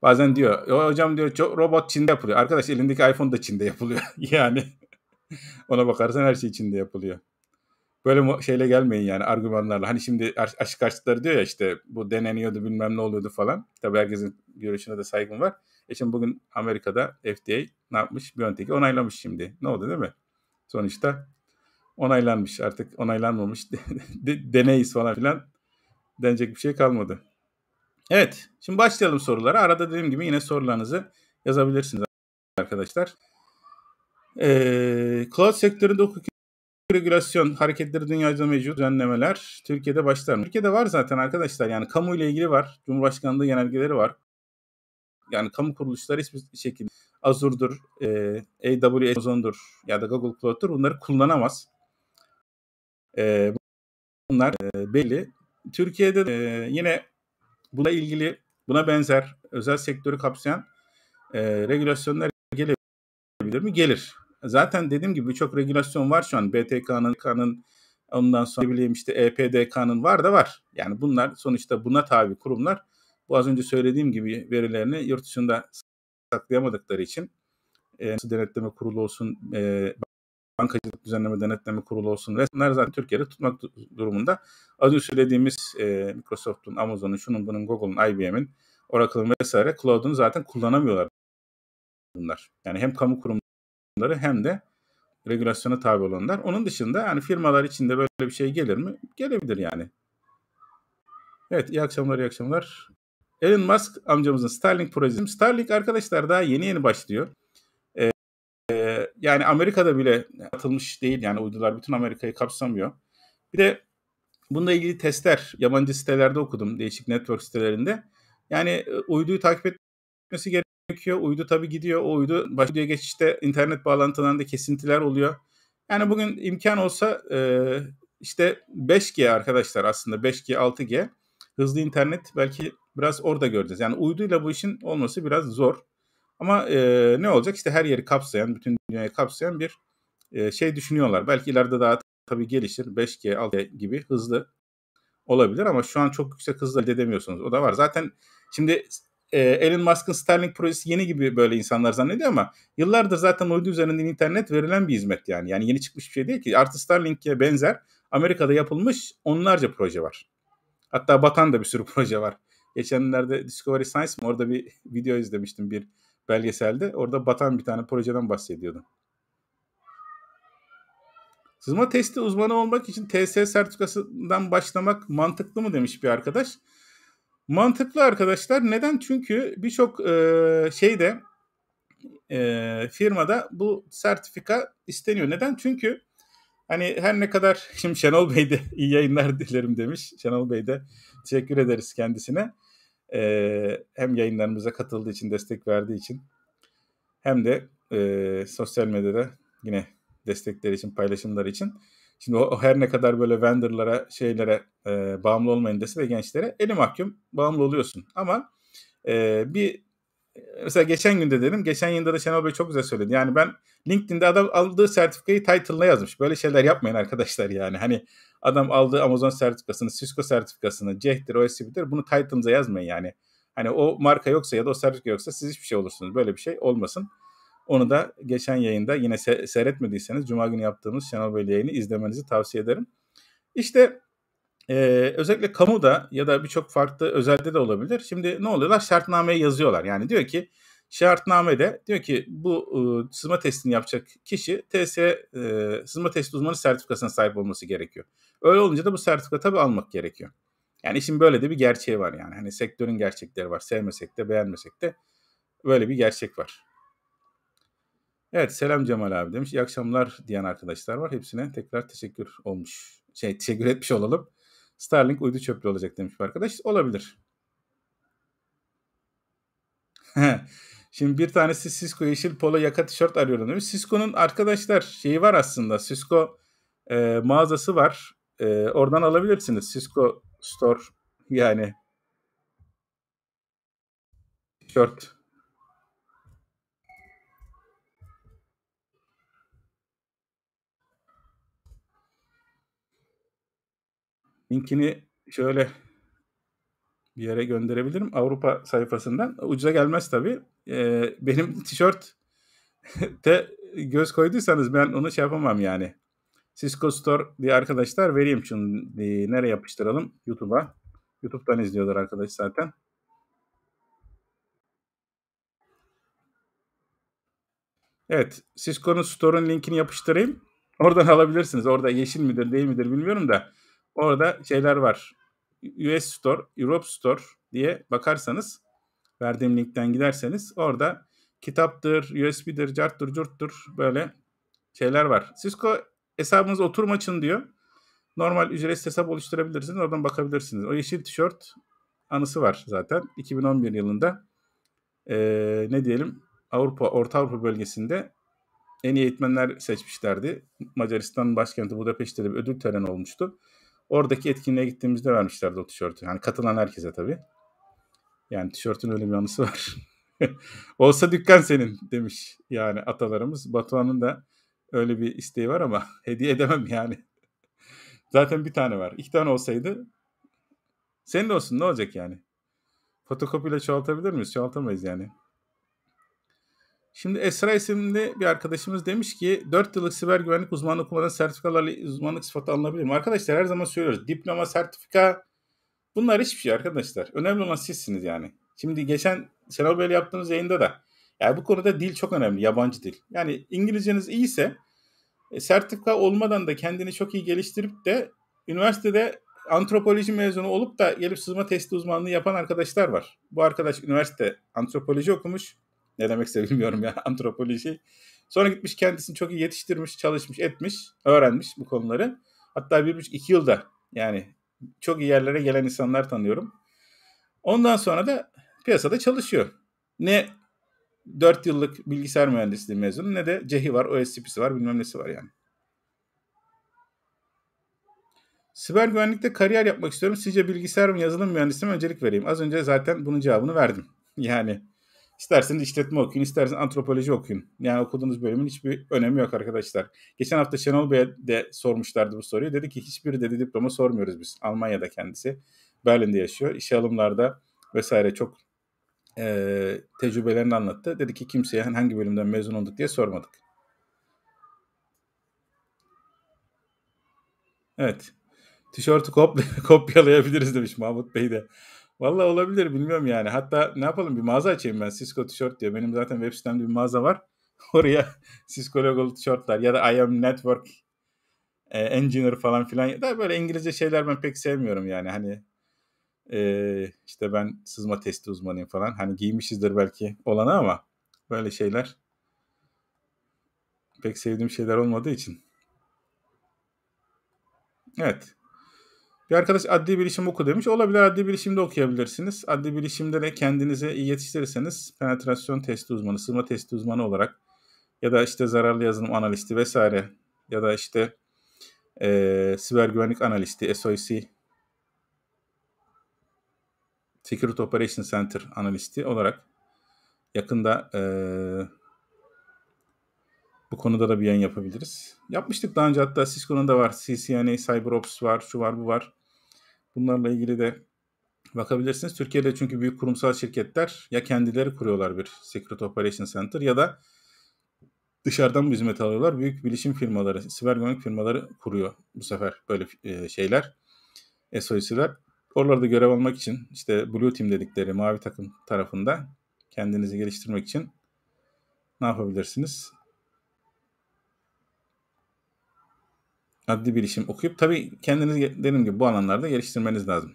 Bazen diyor, hocam diyor çok robot Çin'de yapılıyor. Arkadaş elindeki iPhone da Çin'de yapılıyor. *laughs* yani ona bakarsan her şey Çin'de yapılıyor böyle şeyle gelmeyin yani argümanlarla. Hani şimdi aşk karşıtları diyor ya işte bu deneniyordu bilmem ne oluyordu falan. Tabii herkesin görüşüne de saygım var. E şimdi bugün Amerika'da FDA ne yapmış? Biontech'i onaylamış şimdi. Ne oldu değil mi? Sonuçta onaylanmış artık onaylanmamış *laughs* deneyiz falan filan denecek bir şey kalmadı. Evet şimdi başlayalım sorulara. Arada dediğim gibi yine sorularınızı yazabilirsiniz arkadaşlar. Ee, cloud sektöründe hukuki Regülasyon, hareketleri dünyada mevcut düzenlemeler Türkiye'de başlar mı? Türkiye'de var zaten arkadaşlar yani kamu ile ilgili var. Cumhurbaşkanlığı genelgeleri var. Yani kamu kuruluşları hiçbir şekilde Azure'dur, e, AWS'ondur ya da Google Cloud'dur bunları kullanamaz. E, bunlar e, belli. Türkiye'de e, yine buna ilgili buna benzer özel sektörü kapsayan e, regülasyonlar gelebilir mi? Gelir zaten dediğim gibi birçok regülasyon var şu an. BTK'nın, KAN'ın ondan sonra bileyim işte EPDK'nın var da var. Yani bunlar sonuçta buna tabi kurumlar. Bu az önce söylediğim gibi verilerini yurt dışında saklayamadıkları için e, denetleme kurulu olsun, e, bankacılık düzenleme denetleme kurulu olsun ve bunlar zaten Türkiye'de tutmak durumunda. Az önce söylediğimiz e, Microsoft'un, Amazon'un, şunun bunun, Google'un, IBM'in, Oracle'ın vesaire cloud'unu zaten kullanamıyorlar bunlar. Yani hem kamu kurum olanları hem de regülasyona tabi olanlar. Onun dışında yani firmalar içinde böyle bir şey gelir mi? Gelebilir yani. Evet iyi akşamlar iyi akşamlar. Elon Musk amcamızın Starlink projesi. Starlink arkadaşlar daha yeni yeni başlıyor. Ee, e, yani Amerika'da bile atılmış değil yani uydular bütün Amerika'yı kapsamıyor. Bir de bununla ilgili testler yabancı sitelerde okudum değişik network sitelerinde. Yani e, uyduyu takip etmesi gerekiyor gerekiyor. Uydu tabii gidiyor. O uydu başka geçişte internet bağlantılarında kesintiler oluyor. Yani bugün imkan olsa e, işte 5G arkadaşlar aslında 5G 6G hızlı internet belki biraz orada göreceğiz. Yani uyduyla bu işin olması biraz zor. Ama e, ne olacak? işte her yeri kapsayan, bütün dünyayı kapsayan bir e, şey düşünüyorlar. Belki ileride daha tabii gelişir. 5G, 6G gibi hızlı olabilir ama şu an çok yüksek hızla elde edemiyorsunuz. O da var. Zaten şimdi e, Elon Musk'ın Starlink projesi yeni gibi böyle insanlar zannediyor ama yıllardır zaten uydu üzerinden internet verilen bir hizmet yani. Yani yeni çıkmış bir şey değil ki. Artı Starlink'e benzer Amerika'da yapılmış onlarca proje var. Hatta batan da bir sürü *laughs* proje var. Geçenlerde Discovery Science mi orada bir *laughs* video izlemiştim bir belgeselde. Orada batan bir tane projeden bahsediyordum. Sızma testi uzmanı olmak için TS sertifikasından başlamak mantıklı mı demiş bir arkadaş. Mantıklı arkadaşlar. Neden? Çünkü birçok e, şeyde e, firmada bu sertifika isteniyor. Neden? Çünkü hani her ne kadar *laughs* şimdi Şenol Bey de iyi yayınlar dilerim demiş. Şenol Bey de teşekkür ederiz kendisine. E, hem yayınlarımıza katıldığı için, destek verdiği için hem de e, sosyal medyada yine destekleri için, paylaşımları için. Şimdi o, o her ne kadar böyle vendorlara, şeylere e, bağımlı olmayın dese de gençlere eli mahkum bağımlı oluyorsun. Ama e, bir e, mesela geçen günde dedim. Geçen yılda da Şenol Bey çok güzel söyledi. Yani ben LinkedIn'de adam aldığı sertifikayı title'ına yazmış. Böyle şeyler yapmayın arkadaşlar yani. Hani adam aldığı Amazon sertifikasını, Cisco sertifikasını, CEH'tir, OSCB'dir bunu title'ınıza yazmayın yani. Hani o marka yoksa ya da o sertifika yoksa siz hiçbir şey olursunuz. Böyle bir şey olmasın. Onu da geçen yayında yine se- seyretmediyseniz Cuma günü yaptığımız Şenol Bey yayını izlemenizi tavsiye ederim. İşte e, özellikle kamuda ya da birçok farklı özelde de olabilir. Şimdi ne oluyorlar? Şartnameye yazıyorlar. Yani diyor ki şartnamede diyor ki bu e, sızma testini yapacak kişi TS e, e, sızma testi uzmanı sertifikasına sahip olması gerekiyor. Öyle olunca da bu sertifika tabii almak gerekiyor. Yani işin böyle de bir gerçeği var yani. Hani sektörün gerçekleri var. Sevmesek de beğenmesek de böyle bir gerçek var. Evet selam Cemal abi demiş. İyi akşamlar diyen arkadaşlar var. Hepsine tekrar teşekkür olmuş. Şey teşekkür etmiş olalım. Starlink uydu çöplü olacak demiş bir arkadaş. Olabilir. *laughs* Şimdi bir tanesi Cisco yeşil polo yaka tişört arıyorum demiş. Cisco'nun arkadaşlar şeyi var aslında. Cisco e, mağazası var. E, oradan alabilirsiniz. Cisco Store yani tişört linkini şöyle bir yere gönderebilirim. Avrupa sayfasından. Ucuza gelmez tabii. Ee, benim *laughs* tişört *laughs* de göz koyduysanız ben onu şey yapamam yani. Cisco Store diye arkadaşlar vereyim şimdi. Ee, nereye yapıştıralım? YouTube'a. YouTube'dan izliyorlar arkadaş zaten. Evet. Cisco'nun store'un linkini yapıştırayım. Oradan *laughs* alabilirsiniz. Orada yeşil midir değil midir bilmiyorum da. Orada şeyler var. US Store, Europe Store diye bakarsanız verdiğim linkten giderseniz orada kitaptır, USB'dir, carttır, curttur böyle şeyler var. Cisco hesabınız oturma açın diyor. Normal ücretsiz hesap oluşturabilirsiniz. Oradan bakabilirsiniz. O yeşil tişört anısı var zaten. 2011 yılında ee, ne diyelim Avrupa, Orta Avrupa bölgesinde en iyi eğitmenler seçmişlerdi. Macaristan başkenti Budapeşte de bir ödül töreni olmuştu. Oradaki etkinliğe gittiğimizde vermişlerdi o tişörtü. Yani katılan herkese tabii. Yani tişörtün ölüm yanısı var. *laughs* Olsa dükkan senin demiş yani atalarımız. Batuhan'ın da öyle bir isteği var ama *laughs* hediye edemem yani. Zaten bir tane var. İki tane olsaydı senin de olsun ne olacak yani? Fotokopiyle çoğaltabilir miyiz? Çoğaltamayız yani. Şimdi Esra isimli bir arkadaşımız demiş ki 4 yıllık siber güvenlik uzmanlığı kullanan sertifikalarla uzmanlık sıfatı alınabilir mi? Arkadaşlar her zaman söylüyoruz. Diploma, sertifika bunlar hiçbir şey arkadaşlar. Önemli olan sizsiniz yani. Şimdi geçen Şenol Bey'le yaptığımız yayında da yani bu konuda dil çok önemli. Yabancı dil. Yani İngilizceniz iyiyse e, sertifika olmadan da kendini çok iyi geliştirip de üniversitede antropoloji mezunu olup da gelip sızma testi uzmanlığı yapan arkadaşlar var. Bu arkadaş üniversite antropoloji okumuş ne demekse bilmiyorum ya *laughs* antropoloji. Sonra gitmiş kendisini çok iyi yetiştirmiş, çalışmış, etmiş, öğrenmiş bu konuları. Hatta bir buçuk iki yılda yani çok iyi yerlere gelen insanlar tanıyorum. Ondan sonra da piyasada çalışıyor. Ne 4 yıllık bilgisayar mühendisliği mezunu ne de CEHI var, OSCP'si var, bilmem nesi var yani. Siber güvenlikte kariyer yapmak istiyorum. Sizce bilgisayar mı yazılım mühendisliğine öncelik vereyim? Az önce zaten bunun cevabını verdim. *laughs* Yani İsterseniz işletme okuyun, isterseniz antropoloji okuyun. Yani okuduğunuz bölümün hiçbir önemi yok arkadaşlar. Geçen hafta Şenol Bey'e de sormuşlardı bu soruyu. Dedi ki hiçbir dedi diploma sormuyoruz biz. Almanya'da kendisi. Berlin'de yaşıyor. İşe alımlarda vesaire çok e, tecrübelerini anlattı. Dedi ki kimseye hangi bölümden mezun olduk diye sormadık. Evet. Tişörtü kop *laughs* kopyalayabiliriz demiş Mahmut Bey de. Valla olabilir bilmiyorum yani. Hatta ne yapalım bir mağaza açayım ben Cisco tişört diye. Benim zaten web sitemde bir mağaza var. *laughs* Oraya Cisco logolu tişörtler ya da I am network e, engineer falan filan. Ya da böyle İngilizce şeyler ben pek sevmiyorum yani. Hani e, işte ben sızma testi uzmanıyım falan. Hani giymişizdir belki olanı ama böyle şeyler pek sevdiğim şeyler olmadığı için. Evet. Bir arkadaş adli bilişim oku demiş. Olabilir adli bilişimde okuyabilirsiniz. Adli bilişimde de kendinize iyi yetiştirirseniz penetrasyon testi uzmanı, sığma testi uzmanı olarak ya da işte zararlı yazılım analisti vesaire ya da işte e, siber güvenlik analisti, SOC, Security Operation Center analisti olarak yakında e, bu konuda da bir yayın yapabiliriz. Yapmıştık daha önce hatta Cisco'nun da var. CCNA, CyberOps var, şu var, bu var. Bunlarla ilgili de bakabilirsiniz. Türkiye'de çünkü büyük kurumsal şirketler ya kendileri kuruyorlar bir Secret Operation Center ya da dışarıdan bir hizmet alıyorlar. Büyük bilişim firmaları, siber güvenlik firmaları kuruyor bu sefer böyle e, şeyler, SOS'ler. Oralarda görev almak için işte Blue Team dedikleri mavi takım tarafında kendinizi geliştirmek için ne yapabilirsiniz? adli bilişim okuyup tabii kendiniz dediğim gibi bu alanlarda geliştirmeniz lazım.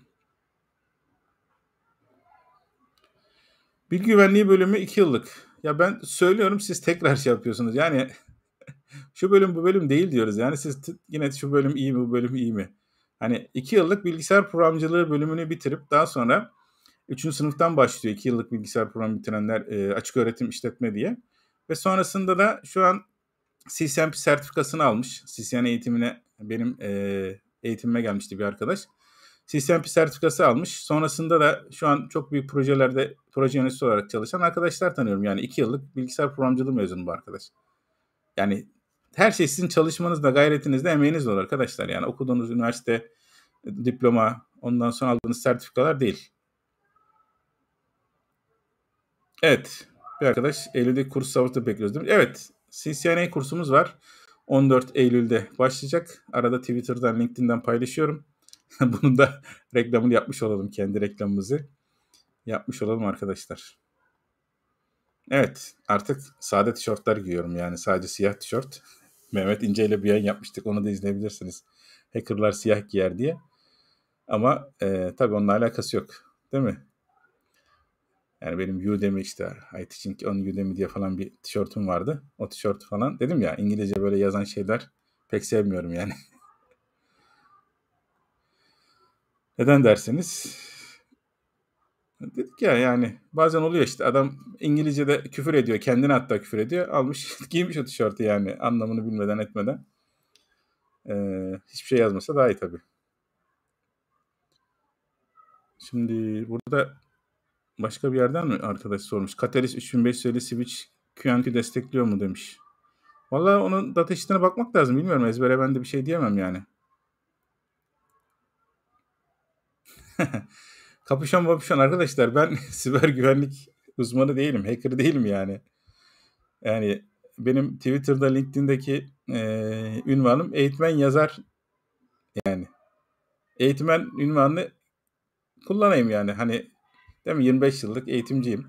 Bilgi güvenliği bölümü 2 yıllık. Ya ben söylüyorum siz tekrar şey yapıyorsunuz. Yani *laughs* şu bölüm bu bölüm değil diyoruz. Yani siz yine şu bölüm iyi mi bu bölüm iyi mi? Hani 2 yıllık bilgisayar programcılığı bölümünü bitirip daha sonra 3. sınıftan başlıyor 2 yıllık bilgisayar programı bitirenler e, açık öğretim işletme diye. Ve sonrasında da şu an CCNP sertifikasını almış. CCN eğitimine benim e, eğitimime gelmişti bir arkadaş. CCMP sertifikası almış. Sonrasında da şu an çok büyük projelerde proje yöneticisi olarak çalışan arkadaşlar tanıyorum. Yani iki yıllık bilgisayar programcılığı mezunu bu arkadaş. Yani her şey sizin çalışmanızda gayretinizde emeğinizle olur arkadaşlar. Yani okuduğunuz üniversite, diploma, ondan sonra aldığınız sertifikalar değil. Evet. Bir arkadaş Eylül'de kurs sabırtı bekliyoruz değil mi? Evet. CCNA kursumuz var. 14 Eylül'de başlayacak. Arada Twitter'dan, LinkedIn'den paylaşıyorum. *laughs* Bunun da reklamını yapmış olalım. Kendi reklamımızı yapmış olalım arkadaşlar. Evet artık sade tişörtler giyiyorum yani sadece siyah tişört. *laughs* Mehmet İnce ile bir yayın yapmıştık onu da izleyebilirsiniz. Hackerlar siyah giyer diye. Ama e, tabii onunla alakası yok değil mi? Yani benim Udemy işte I Teaching on Udemy diye falan bir tişörtüm vardı. O tişört falan dedim ya İngilizce böyle yazan şeyler pek sevmiyorum yani. *laughs* Neden derseniz dedik ya yani bazen oluyor işte adam İngilizce'de küfür ediyor. kendini hatta küfür ediyor. Almış *laughs* giymiş o tişörtü yani anlamını bilmeden etmeden. Ee, hiçbir şey yazmasa daha iyi tabii. Şimdi burada Başka bir yerden mi arkadaş sormuş? Kataris 3550 Switch QNQ destekliyor mu demiş. Valla onun data sheet'ine bakmak lazım. Bilmiyorum ezbere ben de bir şey diyemem yani. *laughs* kapışan kapışan arkadaşlar ben *laughs* siber güvenlik uzmanı değilim. Hacker değilim yani. Yani benim Twitter'da LinkedIn'deki e, ünvanım eğitmen yazar yani. Eğitmen ünvanını kullanayım yani. Hani Değil mi? 25 yıllık eğitimciyim.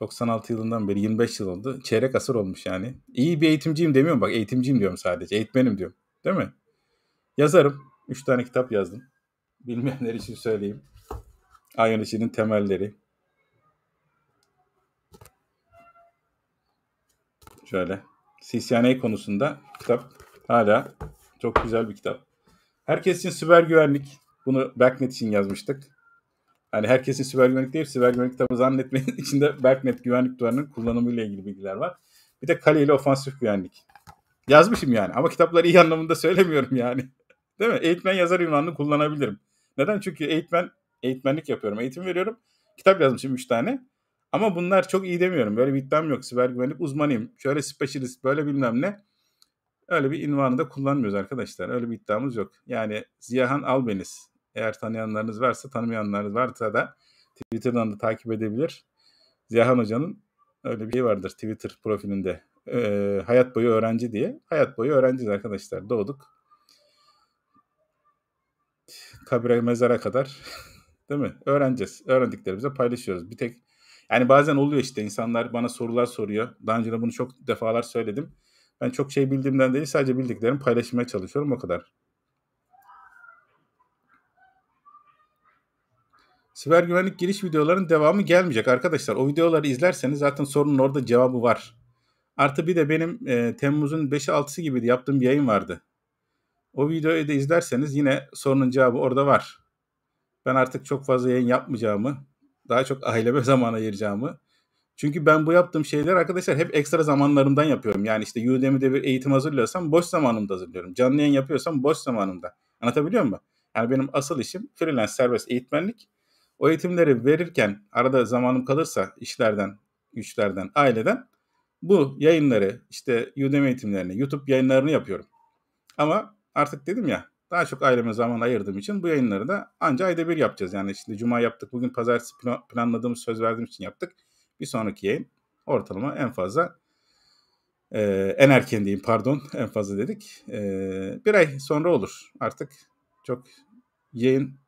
96 yılından beri 25 yıl oldu. Çeyrek asır olmuş yani. İyi bir eğitimciyim demiyorum bak eğitimciyim diyorum sadece. Eğitmenim diyorum. Değil mi? Yazarım. 3 tane kitap yazdım. Bilmeyenler için söyleyeyim. Ay işinin temelleri. Şöyle. CCNA konusunda kitap hala çok güzel bir kitap. Herkes için süper güvenlik. Bunu Backnet için yazmıştık. Hani herkesin siber güvenlik değil, siber güvenlik tabi zannetmeyin. *laughs* İçinde Berknet güvenlik duvarının kullanımıyla ilgili bilgiler var. Bir de kale ile ofansif güvenlik. Yazmışım yani ama kitapları iyi anlamında söylemiyorum yani. *laughs* Değil mi? Eğitmen yazar ünvanını kullanabilirim. Neden? Çünkü eğitmen, eğitmenlik yapıyorum. Eğitim veriyorum. Kitap yazmışım 3 tane. Ama bunlar çok iyi demiyorum. Böyle bir iddiam yok. Siber güvenlik uzmanıyım. Şöyle specialist, böyle bilmem ne. Öyle bir ünvanı da kullanmıyoruz arkadaşlar. Öyle bir iddiamız yok. Yani Ziyahan Albeniz eğer tanıyanlarınız varsa, tanımayanlarınız varsa da Twitter'dan da takip edebilir. Ziyahan Hoca'nın öyle bir şey vardır Twitter profilinde. Ee, hayat boyu öğrenci diye. Hayat boyu öğrenciyiz arkadaşlar. Doğduk. Kabire mezara kadar *laughs* değil mi? Öğreneceğiz. Öğrendiklerimizi paylaşıyoruz. Bir tek yani bazen oluyor işte insanlar bana sorular soruyor. Daha önce de bunu çok defalar söyledim. Ben çok şey bildiğimden değil sadece bildiklerimi paylaşmaya çalışıyorum o kadar. Siber güvenlik giriş videoların devamı gelmeyecek arkadaşlar. O videoları izlerseniz zaten sorunun orada cevabı var. Artı bir de benim e, Temmuz'un 5'i 6'sı gibi yaptığım bir yayın vardı. O videoyu da izlerseniz yine sorunun cevabı orada var. Ben artık çok fazla yayın yapmayacağımı, daha çok aileme *laughs* zaman ayıracağımı. Çünkü ben bu yaptığım şeyler arkadaşlar hep ekstra zamanlarımdan yapıyorum. Yani işte Udemy'de bir eğitim hazırlıyorsam boş zamanımda hazırlıyorum. Canlı yayın yapıyorsam boş zamanımda. Anlatabiliyor muyum? Yani benim asıl işim freelance serbest eğitmenlik. O eğitimleri verirken arada zamanım kalırsa işlerden, güçlerden, aileden bu yayınları işte Udemy eğitimlerini, YouTube yayınlarını yapıyorum. Ama artık dedim ya daha çok aileme zaman ayırdığım için bu yayınları da ancak ayda bir yapacağız. Yani şimdi cuma yaptık. Bugün pazartesi planladığımız söz verdiğim için yaptık. Bir sonraki yayın ortalama en fazla e, en erken diyeyim pardon en fazla dedik. E, bir ay sonra olur. Artık çok yayın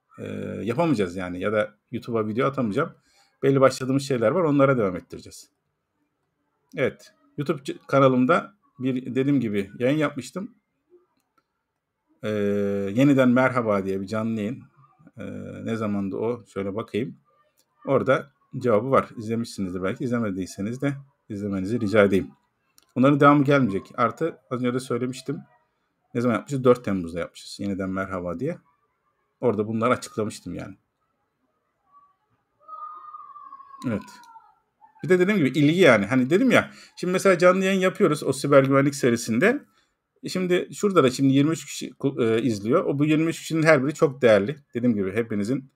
yapamayacağız yani ya da YouTube'a video atamayacağım. Belli başladığımız şeyler var onlara devam ettireceğiz. Evet YouTube kanalımda bir dediğim gibi yayın yapmıştım. Ee, yeniden merhaba diye bir canlı yayın. Ee, ne zamandı o? Şöyle bakayım. Orada cevabı var. İzlemişsinizdir. belki. izlemediyseniz de izlemenizi rica edeyim. Onların devamı gelmeyecek. Artı az önce de söylemiştim. Ne zaman yapmışız? 4 Temmuz'da yapmışız. Yeniden merhaba diye. Orada bunları açıklamıştım yani. Evet. Bir de dediğim gibi ilgi yani. Hani dedim ya şimdi mesela canlı yayın yapıyoruz o siber güvenlik serisinde. Şimdi şurada da şimdi 23 kişi e, izliyor. O bu 23 kişinin her biri çok değerli. Dediğim gibi hepinizin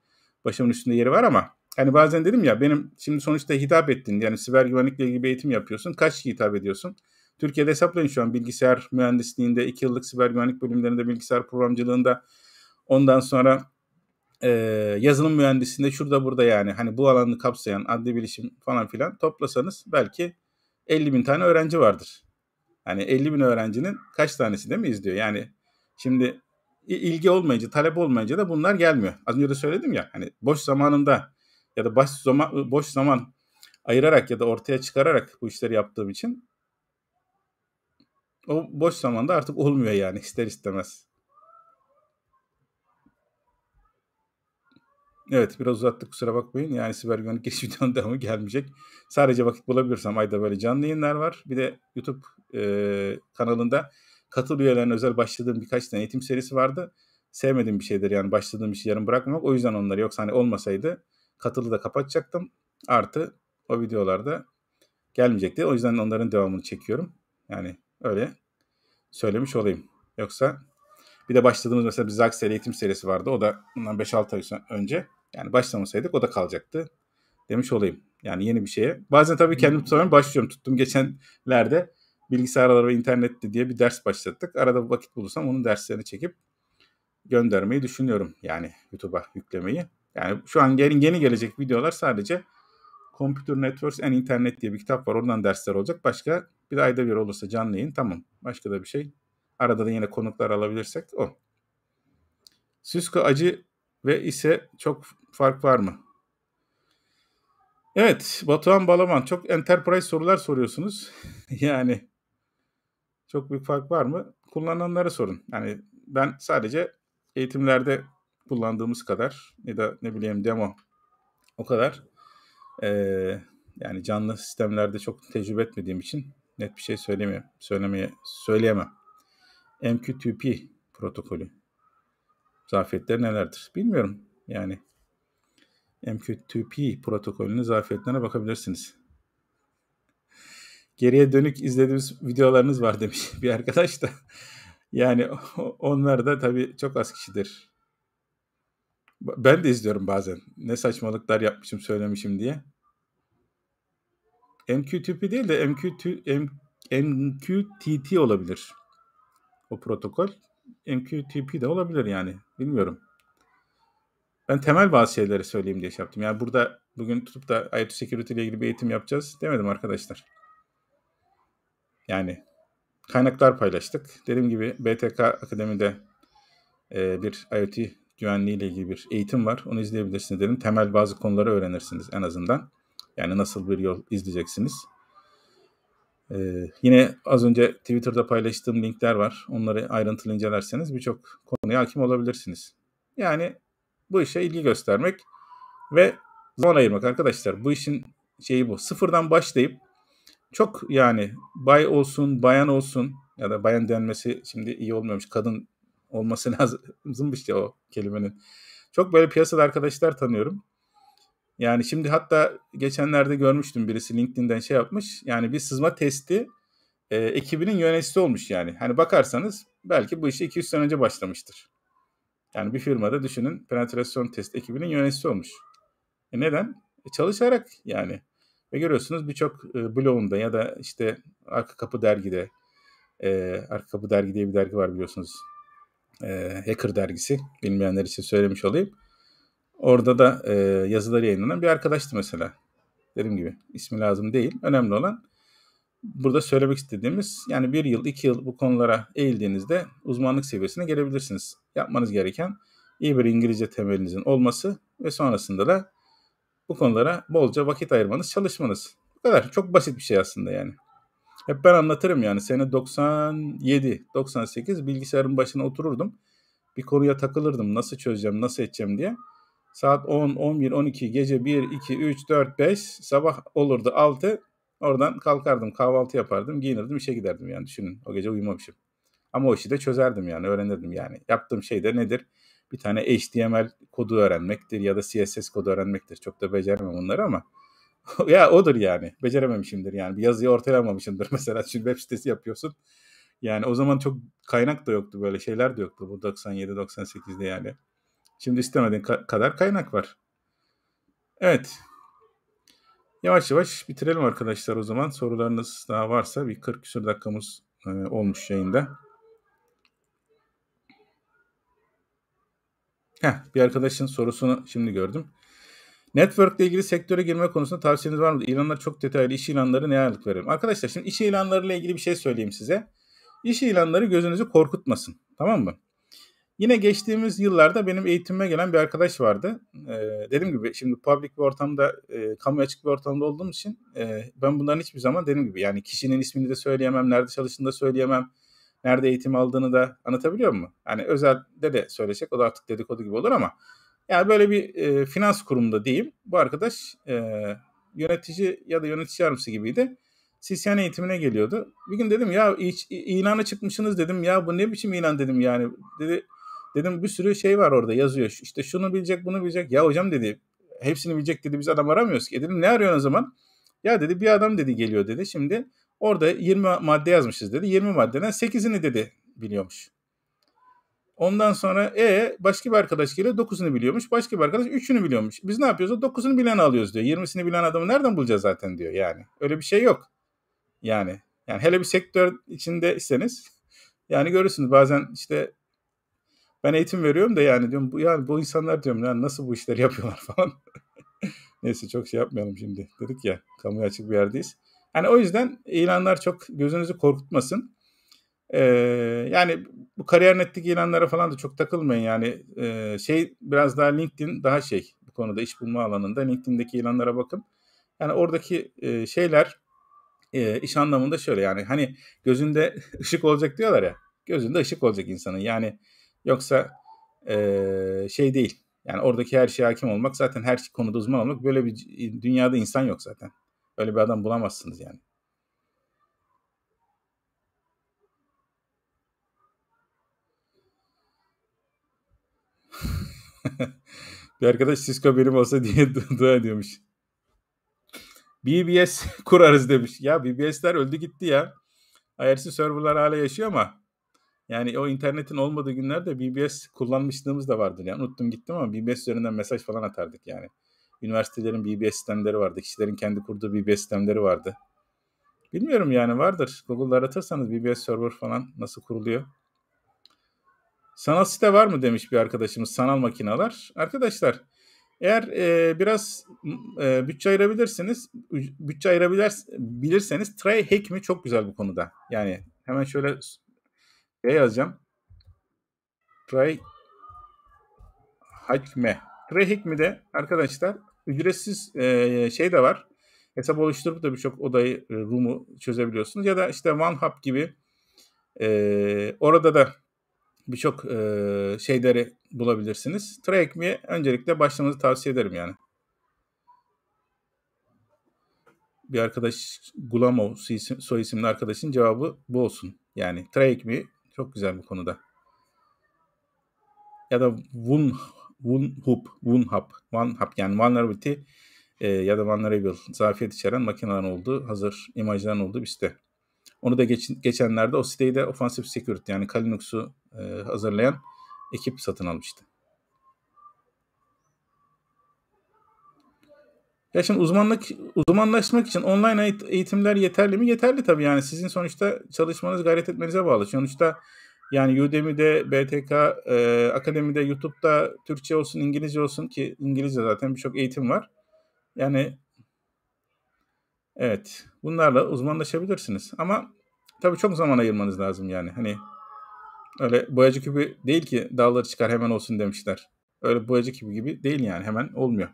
başımın üstünde yeri var ama hani bazen dedim ya benim şimdi sonuçta hitap ettin. Yani siber güvenlikle ilgili bir eğitim yapıyorsun. Kaç kişi hitap ediyorsun? Türkiye'de hesaplayın şu an bilgisayar mühendisliğinde, 2 yıllık siber güvenlik bölümlerinde, bilgisayar programcılığında Ondan sonra e, yazılım mühendisliğinde şurada burada yani hani bu alanı kapsayan adli bilişim falan filan toplasanız belki 50 bin tane öğrenci vardır. Hani 50 bin öğrencinin kaç tanesi de mi izliyor? Yani şimdi ilgi olmayınca, talep olmayınca da bunlar gelmiyor. Az önce de söyledim ya hani boş zamanında ya da boş zaman, boş zaman ayırarak ya da ortaya çıkararak bu işleri yaptığım için o boş zamanda artık olmuyor yani ister istemez. Evet biraz uzattık kusura bakmayın. Yani siber güvenlik *laughs* giriş videonun devamı gelmeyecek. Sadece vakit bulabilirsem ayda böyle canlı yayınlar var. Bir de YouTube e, kanalında katıl üyelerine özel başladığım birkaç tane eğitim serisi vardı. Sevmediğim bir şeydir yani başladığım işi yarım bırakmamak. O yüzden onları yoksa hani olmasaydı katılı da kapatacaktım. Artı o videolarda gelmeyecekti. O yüzden onların devamını çekiyorum. Yani öyle söylemiş olayım. Yoksa bir de başladığımız mesela bir Zaxel eğitim serisi vardı. O da bundan 5-6 ay önce. Yani başlamasaydık o da kalacaktı demiş olayım. Yani yeni bir şeye. Bazen tabii kendim hmm. tutamıyorum başlıyorum. Tuttum geçenlerde bilgisayarlar ve internetti diye bir ders başlattık. Arada vakit bulursam onun derslerini çekip göndermeyi düşünüyorum. Yani YouTube'a yüklemeyi. Yani şu an yeni, yeni gelecek videolar sadece Computer Networks and Internet diye bir kitap var. Oradan dersler olacak. Başka bir ayda bir olursa canlı yayın tamam. Başka da bir şey. Arada da yine konuklar alabilirsek o. Cisco acı ve ise çok fark var mı? Evet, Batuhan Balaman, çok enterprise sorular soruyorsunuz. *laughs* yani çok büyük fark var mı? Kullananlara sorun. Yani ben sadece eğitimlerde kullandığımız kadar ya da ne bileyim demo o kadar. Ee, yani canlı sistemlerde çok tecrübe etmediğim için net bir şey söylemiyorum. Söylemeye söyleyemem. MQTP protokolü zafiyetleri nelerdir? Bilmiyorum. Yani MQTP protokolünün zafiyetlerine bakabilirsiniz. Geriye dönük izlediğimiz videolarınız var demiş *laughs* bir arkadaş da. Yani onlar da tabii çok az kişidir. Ben de izliyorum bazen. Ne saçmalıklar yapmışım söylemişim diye. MQTP değil de MQT, MQTT olabilir o protokol. MQTP de olabilir yani. Bilmiyorum. Ben temel bazı şeyleri söyleyeyim diye şey yaptım. Yani burada bugün tutup da IoT Security ile ilgili bir eğitim yapacağız demedim arkadaşlar. Yani kaynaklar paylaştık. Dediğim gibi BTK Akademi'de e, bir IoT güvenliği ile ilgili bir eğitim var. Onu izleyebilirsiniz dedim. Temel bazı konuları öğrenirsiniz en azından. Yani nasıl bir yol izleyeceksiniz. Ee, yine az önce Twitter'da paylaştığım linkler var. Onları ayrıntılı incelerseniz birçok konuya hakim olabilirsiniz. Yani bu işe ilgi göstermek ve zaman ayırmak arkadaşlar. Bu işin şeyi bu. Sıfırdan başlayıp çok yani bay olsun, bayan olsun ya da bayan denmesi şimdi iyi olmuyormuş. Kadın olması *laughs* lazım bir o kelimenin. Çok böyle piyasada arkadaşlar tanıyorum. Yani şimdi hatta geçenlerde görmüştüm birisi LinkedIn'den şey yapmış. Yani bir sızma testi e, ekibinin yöneticisi olmuş yani. Hani bakarsanız belki bu işe 200 sene önce başlamıştır. Yani bir firmada düşünün penetrasyon test ekibinin yöneticisi olmuş. E neden? E çalışarak yani. Ve görüyorsunuz birçok e, blogunda ya da işte Arka Kapı dergide e, Arka Kapı dergi diye bir dergi var biliyorsunuz. E, Hacker dergisi. Bilmeyenler için söylemiş olayım. Orada da e, yazıları yayınlanan bir arkadaştı mesela. Dediğim gibi ismi lazım değil. Önemli olan burada söylemek istediğimiz yani bir yıl, iki yıl bu konulara eğildiğinizde uzmanlık seviyesine gelebilirsiniz. Yapmanız gereken iyi bir İngilizce temelinizin olması ve sonrasında da bu konulara bolca vakit ayırmanız, çalışmanız. Bu kadar. Çok basit bir şey aslında yani. Hep ben anlatırım yani. Sene 97, 98 bilgisayarın başına otururdum. Bir konuya takılırdım. Nasıl çözeceğim, nasıl edeceğim diye. Saat 10, 11, 12, gece 1, 2, 3, 4, 5, sabah olurdu 6. Oradan kalkardım, kahvaltı yapardım, giyinirdim, işe giderdim yani düşünün. O gece uyumamışım. Ama o işi de çözerdim yani, öğrenirdim yani. Yaptığım şey de nedir? Bir tane HTML kodu öğrenmektir ya da CSS kodu öğrenmektir. Çok da beceremem bunları ama *laughs* ya odur yani. Becerememişimdir yani. Bir yazıyı ortalayamamışımdır *laughs* mesela. Şimdi web sitesi yapıyorsun. Yani o zaman çok kaynak da yoktu böyle şeyler de yoktu bu 97-98'de yani. Şimdi istemediğin ka- kadar kaynak var. Evet. Yavaş yavaş bitirelim arkadaşlar o zaman. Sorularınız daha varsa bir 40 küsur dakikamız e, olmuş yayında. Heh, bir arkadaşın sorusunu şimdi gördüm. Network ile ilgili sektöre girme konusunda tavsiyeniz var mı? İlanlar çok detaylı. İş ilanları ne ağırlık verelim? Arkadaşlar şimdi iş ilanları ile ilgili bir şey söyleyeyim size. İş ilanları gözünüzü korkutmasın. Tamam mı? Yine geçtiğimiz yıllarda benim eğitimime gelen bir arkadaş vardı. Ee, dediğim gibi şimdi public bir ortamda, e, kamu açık bir ortamda olduğum için e, ben bunların hiçbir zaman dediğim gibi yani kişinin ismini de söyleyemem, nerede çalıştığını da söyleyemem, nerede eğitim aldığını da anlatabiliyor mu? Hani özelde de söylesek o da artık dedikodu gibi olur ama yani böyle bir e, finans kurumunda diyeyim. Bu arkadaş e, yönetici ya da yönetici yardımcısı gibiydi. CCN eğitimine geliyordu. Bir gün dedim ya ilana çıkmışsınız dedim ya bu ne biçim ilan dedim yani. Dedi Dedim bir sürü şey var orada yazıyor. İşte şunu bilecek bunu bilecek. Ya hocam dedi hepsini bilecek dedi biz adam aramıyoruz ki. E dedim ne arıyorsun o zaman? Ya dedi bir adam dedi geliyor dedi. Şimdi orada 20 madde yazmışız dedi. 20 maddeden 8'ini dedi biliyormuş. Ondan sonra e başka bir arkadaş geliyor 9'unu biliyormuş. Başka bir arkadaş 3'ünü biliyormuş. Biz ne yapıyoruz? 9'unu bilen alıyoruz diyor. 20'sini bilen adamı nereden bulacağız zaten diyor yani. Öyle bir şey yok. Yani yani hele bir sektör içindeyseniz yani görürsünüz bazen işte ben eğitim veriyorum da yani diyorum bu yani bu insanlar diyorum yani nasıl bu işleri yapıyorlar *laughs* falan. Neyse çok şey yapmayalım şimdi. Dedik ya kamuya açık bir yerdeyiz. Yani o yüzden ilanlar çok gözünüzü korkutmasın. Ee, yani bu kariyer netlik ilanlara falan da çok takılmayın. Yani e, şey biraz daha LinkedIn daha şey bu konuda iş bulma alanında LinkedIn'deki ilanlara bakın. Yani oradaki e, şeyler e, iş anlamında şöyle yani hani gözünde *laughs* ışık olacak diyorlar ya. Gözünde ışık olacak insanın. Yani Yoksa e, şey değil. Yani oradaki her şeye hakim olmak zaten her konuda uzman olmak böyle bir dünyada insan yok zaten. Öyle bir adam bulamazsınız yani. *laughs* bir arkadaş Cisco benim olsa diye dua ediyormuş. BBS *laughs* kurarız demiş. Ya BBS'ler öldü gitti ya. IRC serverlar hala yaşıyor ama yani o internetin olmadığı günlerde BBS kullanmışlığımız da vardır. Yani unuttum gittim ama BBS üzerinden mesaj falan atardık yani. Üniversitelerin BBS sistemleri vardı. Kişilerin kendi kurduğu BBS sistemleri vardı. Bilmiyorum yani vardır. Google'da aratırsanız BBS server falan nasıl kuruluyor. Sanal site var mı demiş bir arkadaşımız. Sanal makinalar. Arkadaşlar eğer e, biraz e, bütçe ayırabilirsiniz, bütçe ayırabilirseniz Trey mi çok güzel bu konuda. Yani hemen şöyle e yazacağım. Tray Hakme. Tray Hikmi de arkadaşlar ücretsiz e, şey de var. Hesap oluşturup da birçok odayı, e, room'u çözebiliyorsunuz. Ya da işte OneHub gibi e, orada da birçok e, şeyleri bulabilirsiniz. Tray Hikmi'ye öncelikle başlamanızı tavsiye ederim yani. bir arkadaş Gulamov soy isimli arkadaşın cevabı bu olsun. Yani Trayek mi çok güzel bu konuda. Ya da Wun hub WunHub, hub yani Vulnerability e, ya da Vulnerable zafiyet içeren makinelerin olduğu, hazır imajların olduğu bir site. Onu da geç, geçenlerde o siteyi de Offensive Security yani Linux'u e, hazırlayan ekip satın almıştı. Ya şimdi uzmanlık uzmanlaşmak için online eğitimler yeterli mi? Yeterli tabii yani sizin sonuçta çalışmanız, gayret etmenize bağlı. Sonuçta yani Udemy'de, BTK, e, Akademi'de, YouTube'da Türkçe olsun, İngilizce olsun ki İngilizce zaten birçok eğitim var. Yani evet bunlarla uzmanlaşabilirsiniz. Ama tabii çok zaman ayırmanız lazım yani. Hani öyle boyacı gibi değil ki dağları çıkar hemen olsun demişler. Öyle boyacı gibi gibi değil yani hemen olmuyor.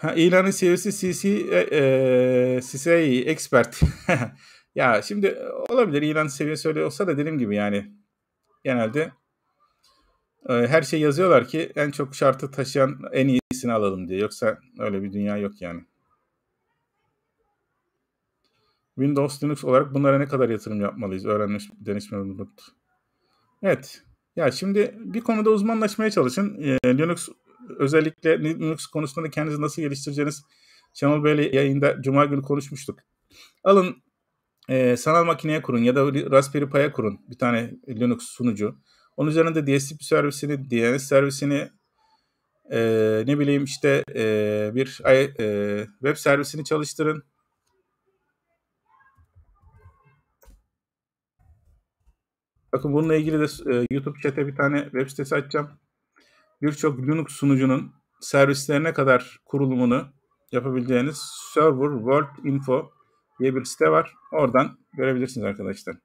Ha, ilanın CEO'su CC, e, CC e, Expert. *laughs* ya şimdi e, olabilir ilan seviyesi öyle olsa da dediğim gibi yani genelde e, her şey yazıyorlar ki en çok şartı taşıyan en iyisini alalım diye. Yoksa öyle bir dünya yok yani. Windows, Linux olarak bunlara ne kadar yatırım yapmalıyız? Öğrenmiş Deniz Mevlut. Evet. Ya şimdi bir konuda uzmanlaşmaya çalışın. E, Linux özellikle Linux konusunda da kendinizi nasıl geliştireceğiniz Şenol Bey'le yayında Cuma günü konuşmuştuk. Alın e, sanal makineye kurun ya da Raspberry Pi'ye kurun bir tane Linux sunucu. Onun üzerinde DSP servisini, DNS servisini, e, ne bileyim işte e, bir e, web servisini çalıştırın. Bakın bununla ilgili de e, YouTube chat'e bir tane web sitesi açacağım birçok Linux sunucunun servislerine kadar kurulumunu yapabileceğiniz Server World Info diye bir site var. Oradan görebilirsiniz arkadaşlar.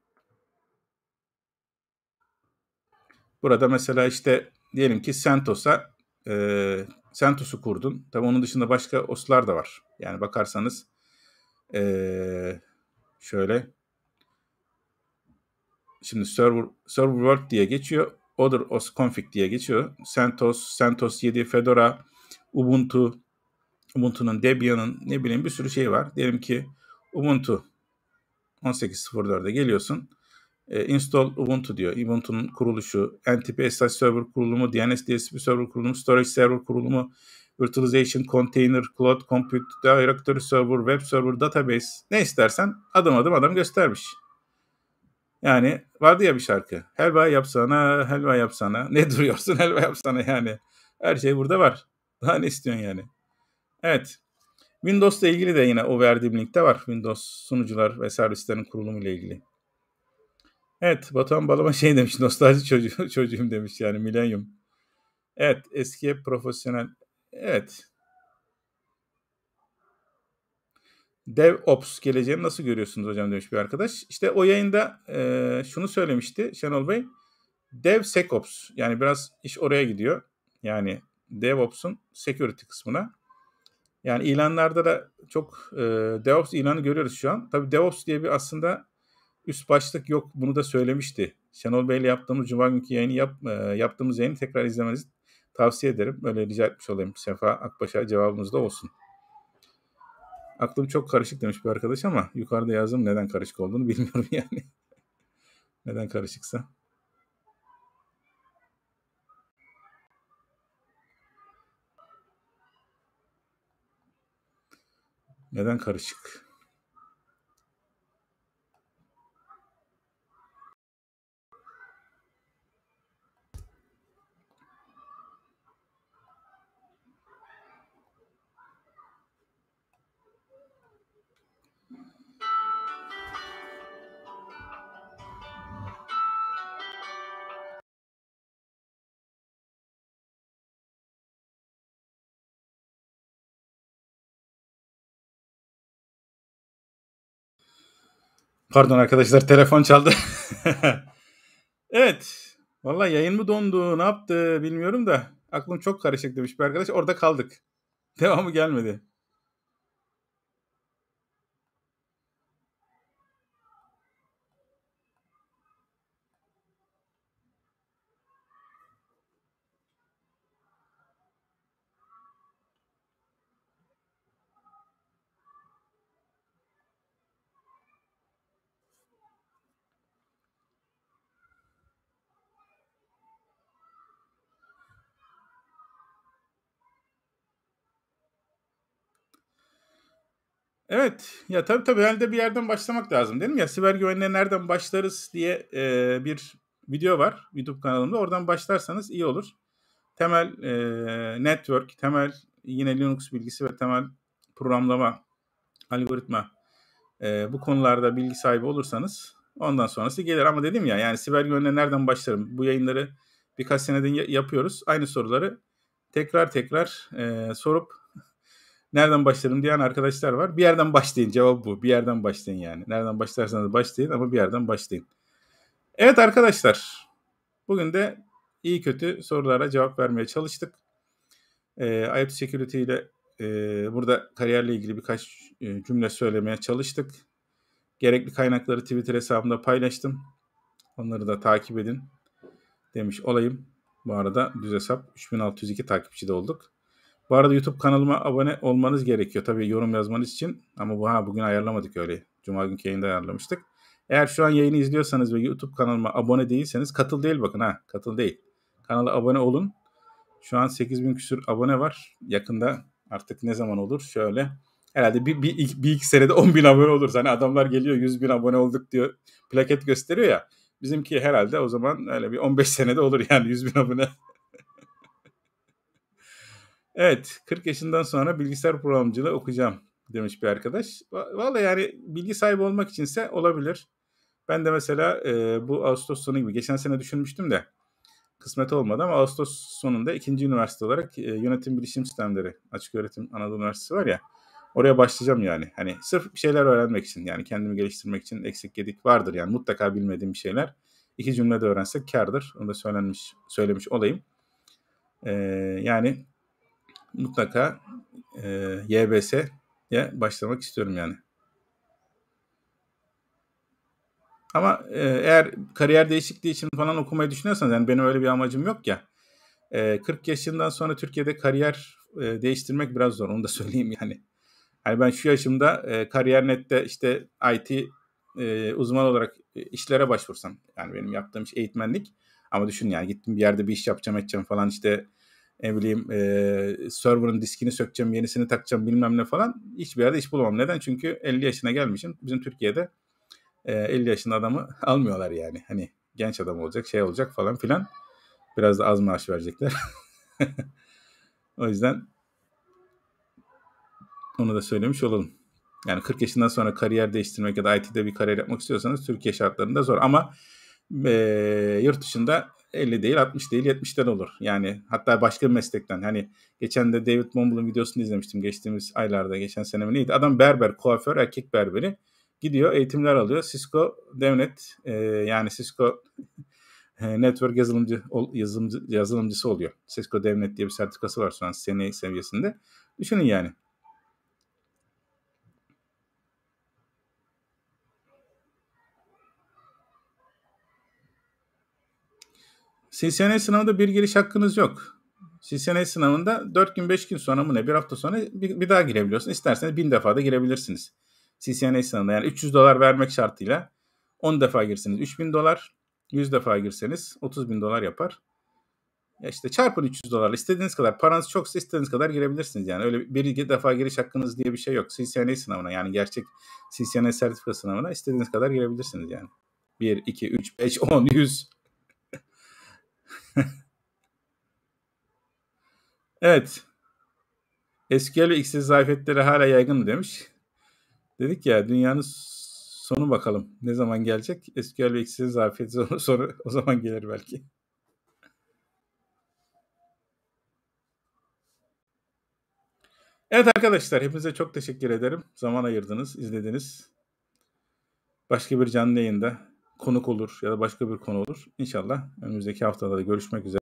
Burada mesela işte diyelim ki CentOS'a e, CentOS'u kurdun. Tabi onun dışında başka OS'lar da var. Yani bakarsanız e, şöyle şimdi Server, Server World diye geçiyor. Other OS Config diye geçiyor. CentOS, CentOS 7, Fedora, Ubuntu, Ubuntu'nun, Debian'ın ne bileyim bir sürü şey var. Diyelim ki Ubuntu 18.04'de geliyorsun. E, install Ubuntu diyor. Ubuntu'nun kuruluşu, NTP SSH server kurulumu, DNS DSP server kurulumu, storage server kurulumu, virtualization, container, cloud compute, directory server, web server, database ne istersen adım adım adam göstermiş. Yani vardı ya bir şarkı. Helva yapsana, helva yapsana. *laughs* Ne duruyorsun helva yapsana yani. Her şey burada var. Daha ne istiyorsun yani? Evet. Windows'la ilgili de yine o verdiğim linkte var. Windows sunucular ve servislerin kurulumu ile ilgili. Evet Batuhan Balama şey demiş *laughs* nostalji çocuğu, çocuğum demiş yani milenyum. Evet eskiye profesyonel evet DevOps geleceğini nasıl görüyorsunuz hocam demiş bir arkadaş. İşte o yayında e, şunu söylemişti Şenol Bey. DevSecOps yani biraz iş oraya gidiyor. Yani DevOps'un security kısmına. Yani ilanlarda da çok e, DevOps ilanı görüyoruz şu an. Tabii DevOps diye bir aslında üst başlık yok. Bunu da söylemişti. Şenol Bey ile yaptığımız Cuma günkü yayını yap, e, yaptığımız yayını tekrar izlemenizi tavsiye ederim. Böyle rica etmiş olayım. Sefa Akbaş'a cevabımız da olsun. Aklım çok karışık demiş bir arkadaş ama yukarıda yazdım neden karışık olduğunu *laughs* bilmiyorum yani. neden karışıksa. Neden karışık? Pardon arkadaşlar telefon çaldı. *laughs* evet. Valla yayın mı dondu ne yaptı bilmiyorum da aklım çok karışık demiş bir arkadaş. Orada kaldık. Devamı gelmedi. Evet ya tabii tabii herhalde bir yerden başlamak lazım değil mi? Ya siber güvenliğe nereden başlarız diye e, bir video var YouTube kanalımda. Oradan başlarsanız iyi olur. Temel e, network, temel yine Linux bilgisi ve temel programlama, algoritma e, bu konularda bilgi sahibi olursanız ondan sonrası gelir. Ama dedim ya yani siber güvenliğe nereden başlarım? Bu yayınları birkaç seneden yapıyoruz. Aynı soruları tekrar tekrar e, sorup nereden başlarım diyen arkadaşlar var. Bir yerden başlayın cevap bu. Bir yerden başlayın yani. Nereden başlarsanız başlayın ama bir yerden başlayın. Evet arkadaşlar. Bugün de iyi kötü sorulara cevap vermeye çalıştık. E, ee, IoT Security ile e, burada kariyerle ilgili birkaç e, cümle söylemeye çalıştık. Gerekli kaynakları Twitter hesabımda paylaştım. Onları da takip edin demiş olayım. Bu arada düz hesap 3602 takipçide olduk. Bu arada YouTube kanalıma abone olmanız gerekiyor. Tabii yorum yazmanız için. Ama bu, ha, bugün ayarlamadık öyle. Cuma günkü yayında ayarlamıştık. Eğer şu an yayını izliyorsanız ve YouTube kanalıma abone değilseniz katıl değil bakın ha. Katıl değil. Kanala abone olun. Şu an 8000 küsür abone var. Yakında artık ne zaman olur? Şöyle herhalde bir, bir, bir iki senede 10 bin abone olur. Hani adamlar geliyor 100 bin abone olduk diyor. Plaket gösteriyor ya. Bizimki herhalde o zaman öyle bir 15 senede olur yani 100 bin abone. Evet 40 yaşından sonra bilgisayar programcılığı okuyacağım demiş bir arkadaş. Valla yani bilgi sahibi olmak içinse olabilir. Ben de mesela e, bu Ağustos sonu gibi geçen sene düşünmüştüm de kısmet olmadı ama Ağustos sonunda ikinci üniversite olarak e, yönetim bilişim sistemleri açık öğretim Anadolu Üniversitesi var ya oraya başlayacağım yani. Hani sırf bir şeyler öğrenmek için yani kendimi geliştirmek için eksik gedik vardır yani mutlaka bilmediğim bir şeyler. İki cümlede öğrensek kardır. Onu da söylenmiş, söylemiş olayım. Ee, yani mutlaka e, YBS'ye başlamak istiyorum yani. Ama e, eğer kariyer değişikliği için falan okumayı düşünüyorsanız yani benim öyle bir amacım yok ya. E, 40 yaşından sonra Türkiye'de kariyer e, değiştirmek biraz zor onu da *laughs* söyleyeyim yani. Hani ben şu yaşımda e, kariyer nette işte IT e, uzman olarak e, işlere başvursam yani benim yaptığım iş eğitmenlik ama düşün yani gittim bir yerde bir iş yapacağım edeceğim falan işte ne bileyim e, server'ın diskini sökeceğim, yenisini takacağım bilmem ne falan hiçbir yerde iş bulamam. Neden? Çünkü 50 yaşına gelmişim. Bizim Türkiye'de e, 50 yaşında adamı *laughs* almıyorlar yani. Hani genç adam olacak, şey olacak falan filan. Biraz da az maaş verecekler. *laughs* o yüzden onu da söylemiş olalım. Yani 40 yaşından sonra kariyer değiştirmek ya da IT'de bir kariyer yapmak istiyorsanız Türkiye şartlarında zor. Ama e, yurt dışında 50 değil 60 değil 70'ten olur. Yani hatta başka bir meslekten hani geçen de David Mumble'ın videosunu izlemiştim geçtiğimiz aylarda geçen sene mi neydi? Adam berber, kuaför, erkek berberi gidiyor eğitimler alıyor. Cisco devlet e, yani Cisco *laughs* e, network yazılımcı, yazılımcı yazılımcısı oluyor. Cisco devlet diye bir sertifikası var şu an seneye seviyesinde. Düşünün yani CCNA sınavında bir giriş hakkınız yok. CCNA sınavında 4 gün 5 gün sonra mı ne bir hafta sonra bir, bir daha girebiliyorsun. İsterseniz 1000 defa da girebilirsiniz. CCNA sınavında yani 300 dolar vermek şartıyla 10 defa girseniz 3000 dolar, 100 defa girseniz 30 bin dolar yapar. Ya işte çarpın 300 dolarla istediğiniz kadar paranız çoksa istediğiniz kadar girebilirsiniz yani. Öyle bir defa giriş hakkınız diye bir şey yok. CCNA sınavına yani gerçek CCNA sertifika sınavına istediğiniz kadar girebilirsiniz yani. 1, 2, 3, 5, 10, 100 *laughs* evet. SQL ve X'in zayıfiyetleri hala yaygın demiş. Dedik ya dünyanın sonu bakalım. Ne zaman gelecek? SQL ve X'in zafiyeti *laughs* soru o zaman gelir belki. Evet arkadaşlar hepinize çok teşekkür ederim. Zaman ayırdınız, izlediniz. Başka bir canlı yayında konuk olur ya da başka bir konu olur. İnşallah önümüzdeki haftalarda görüşmek üzere.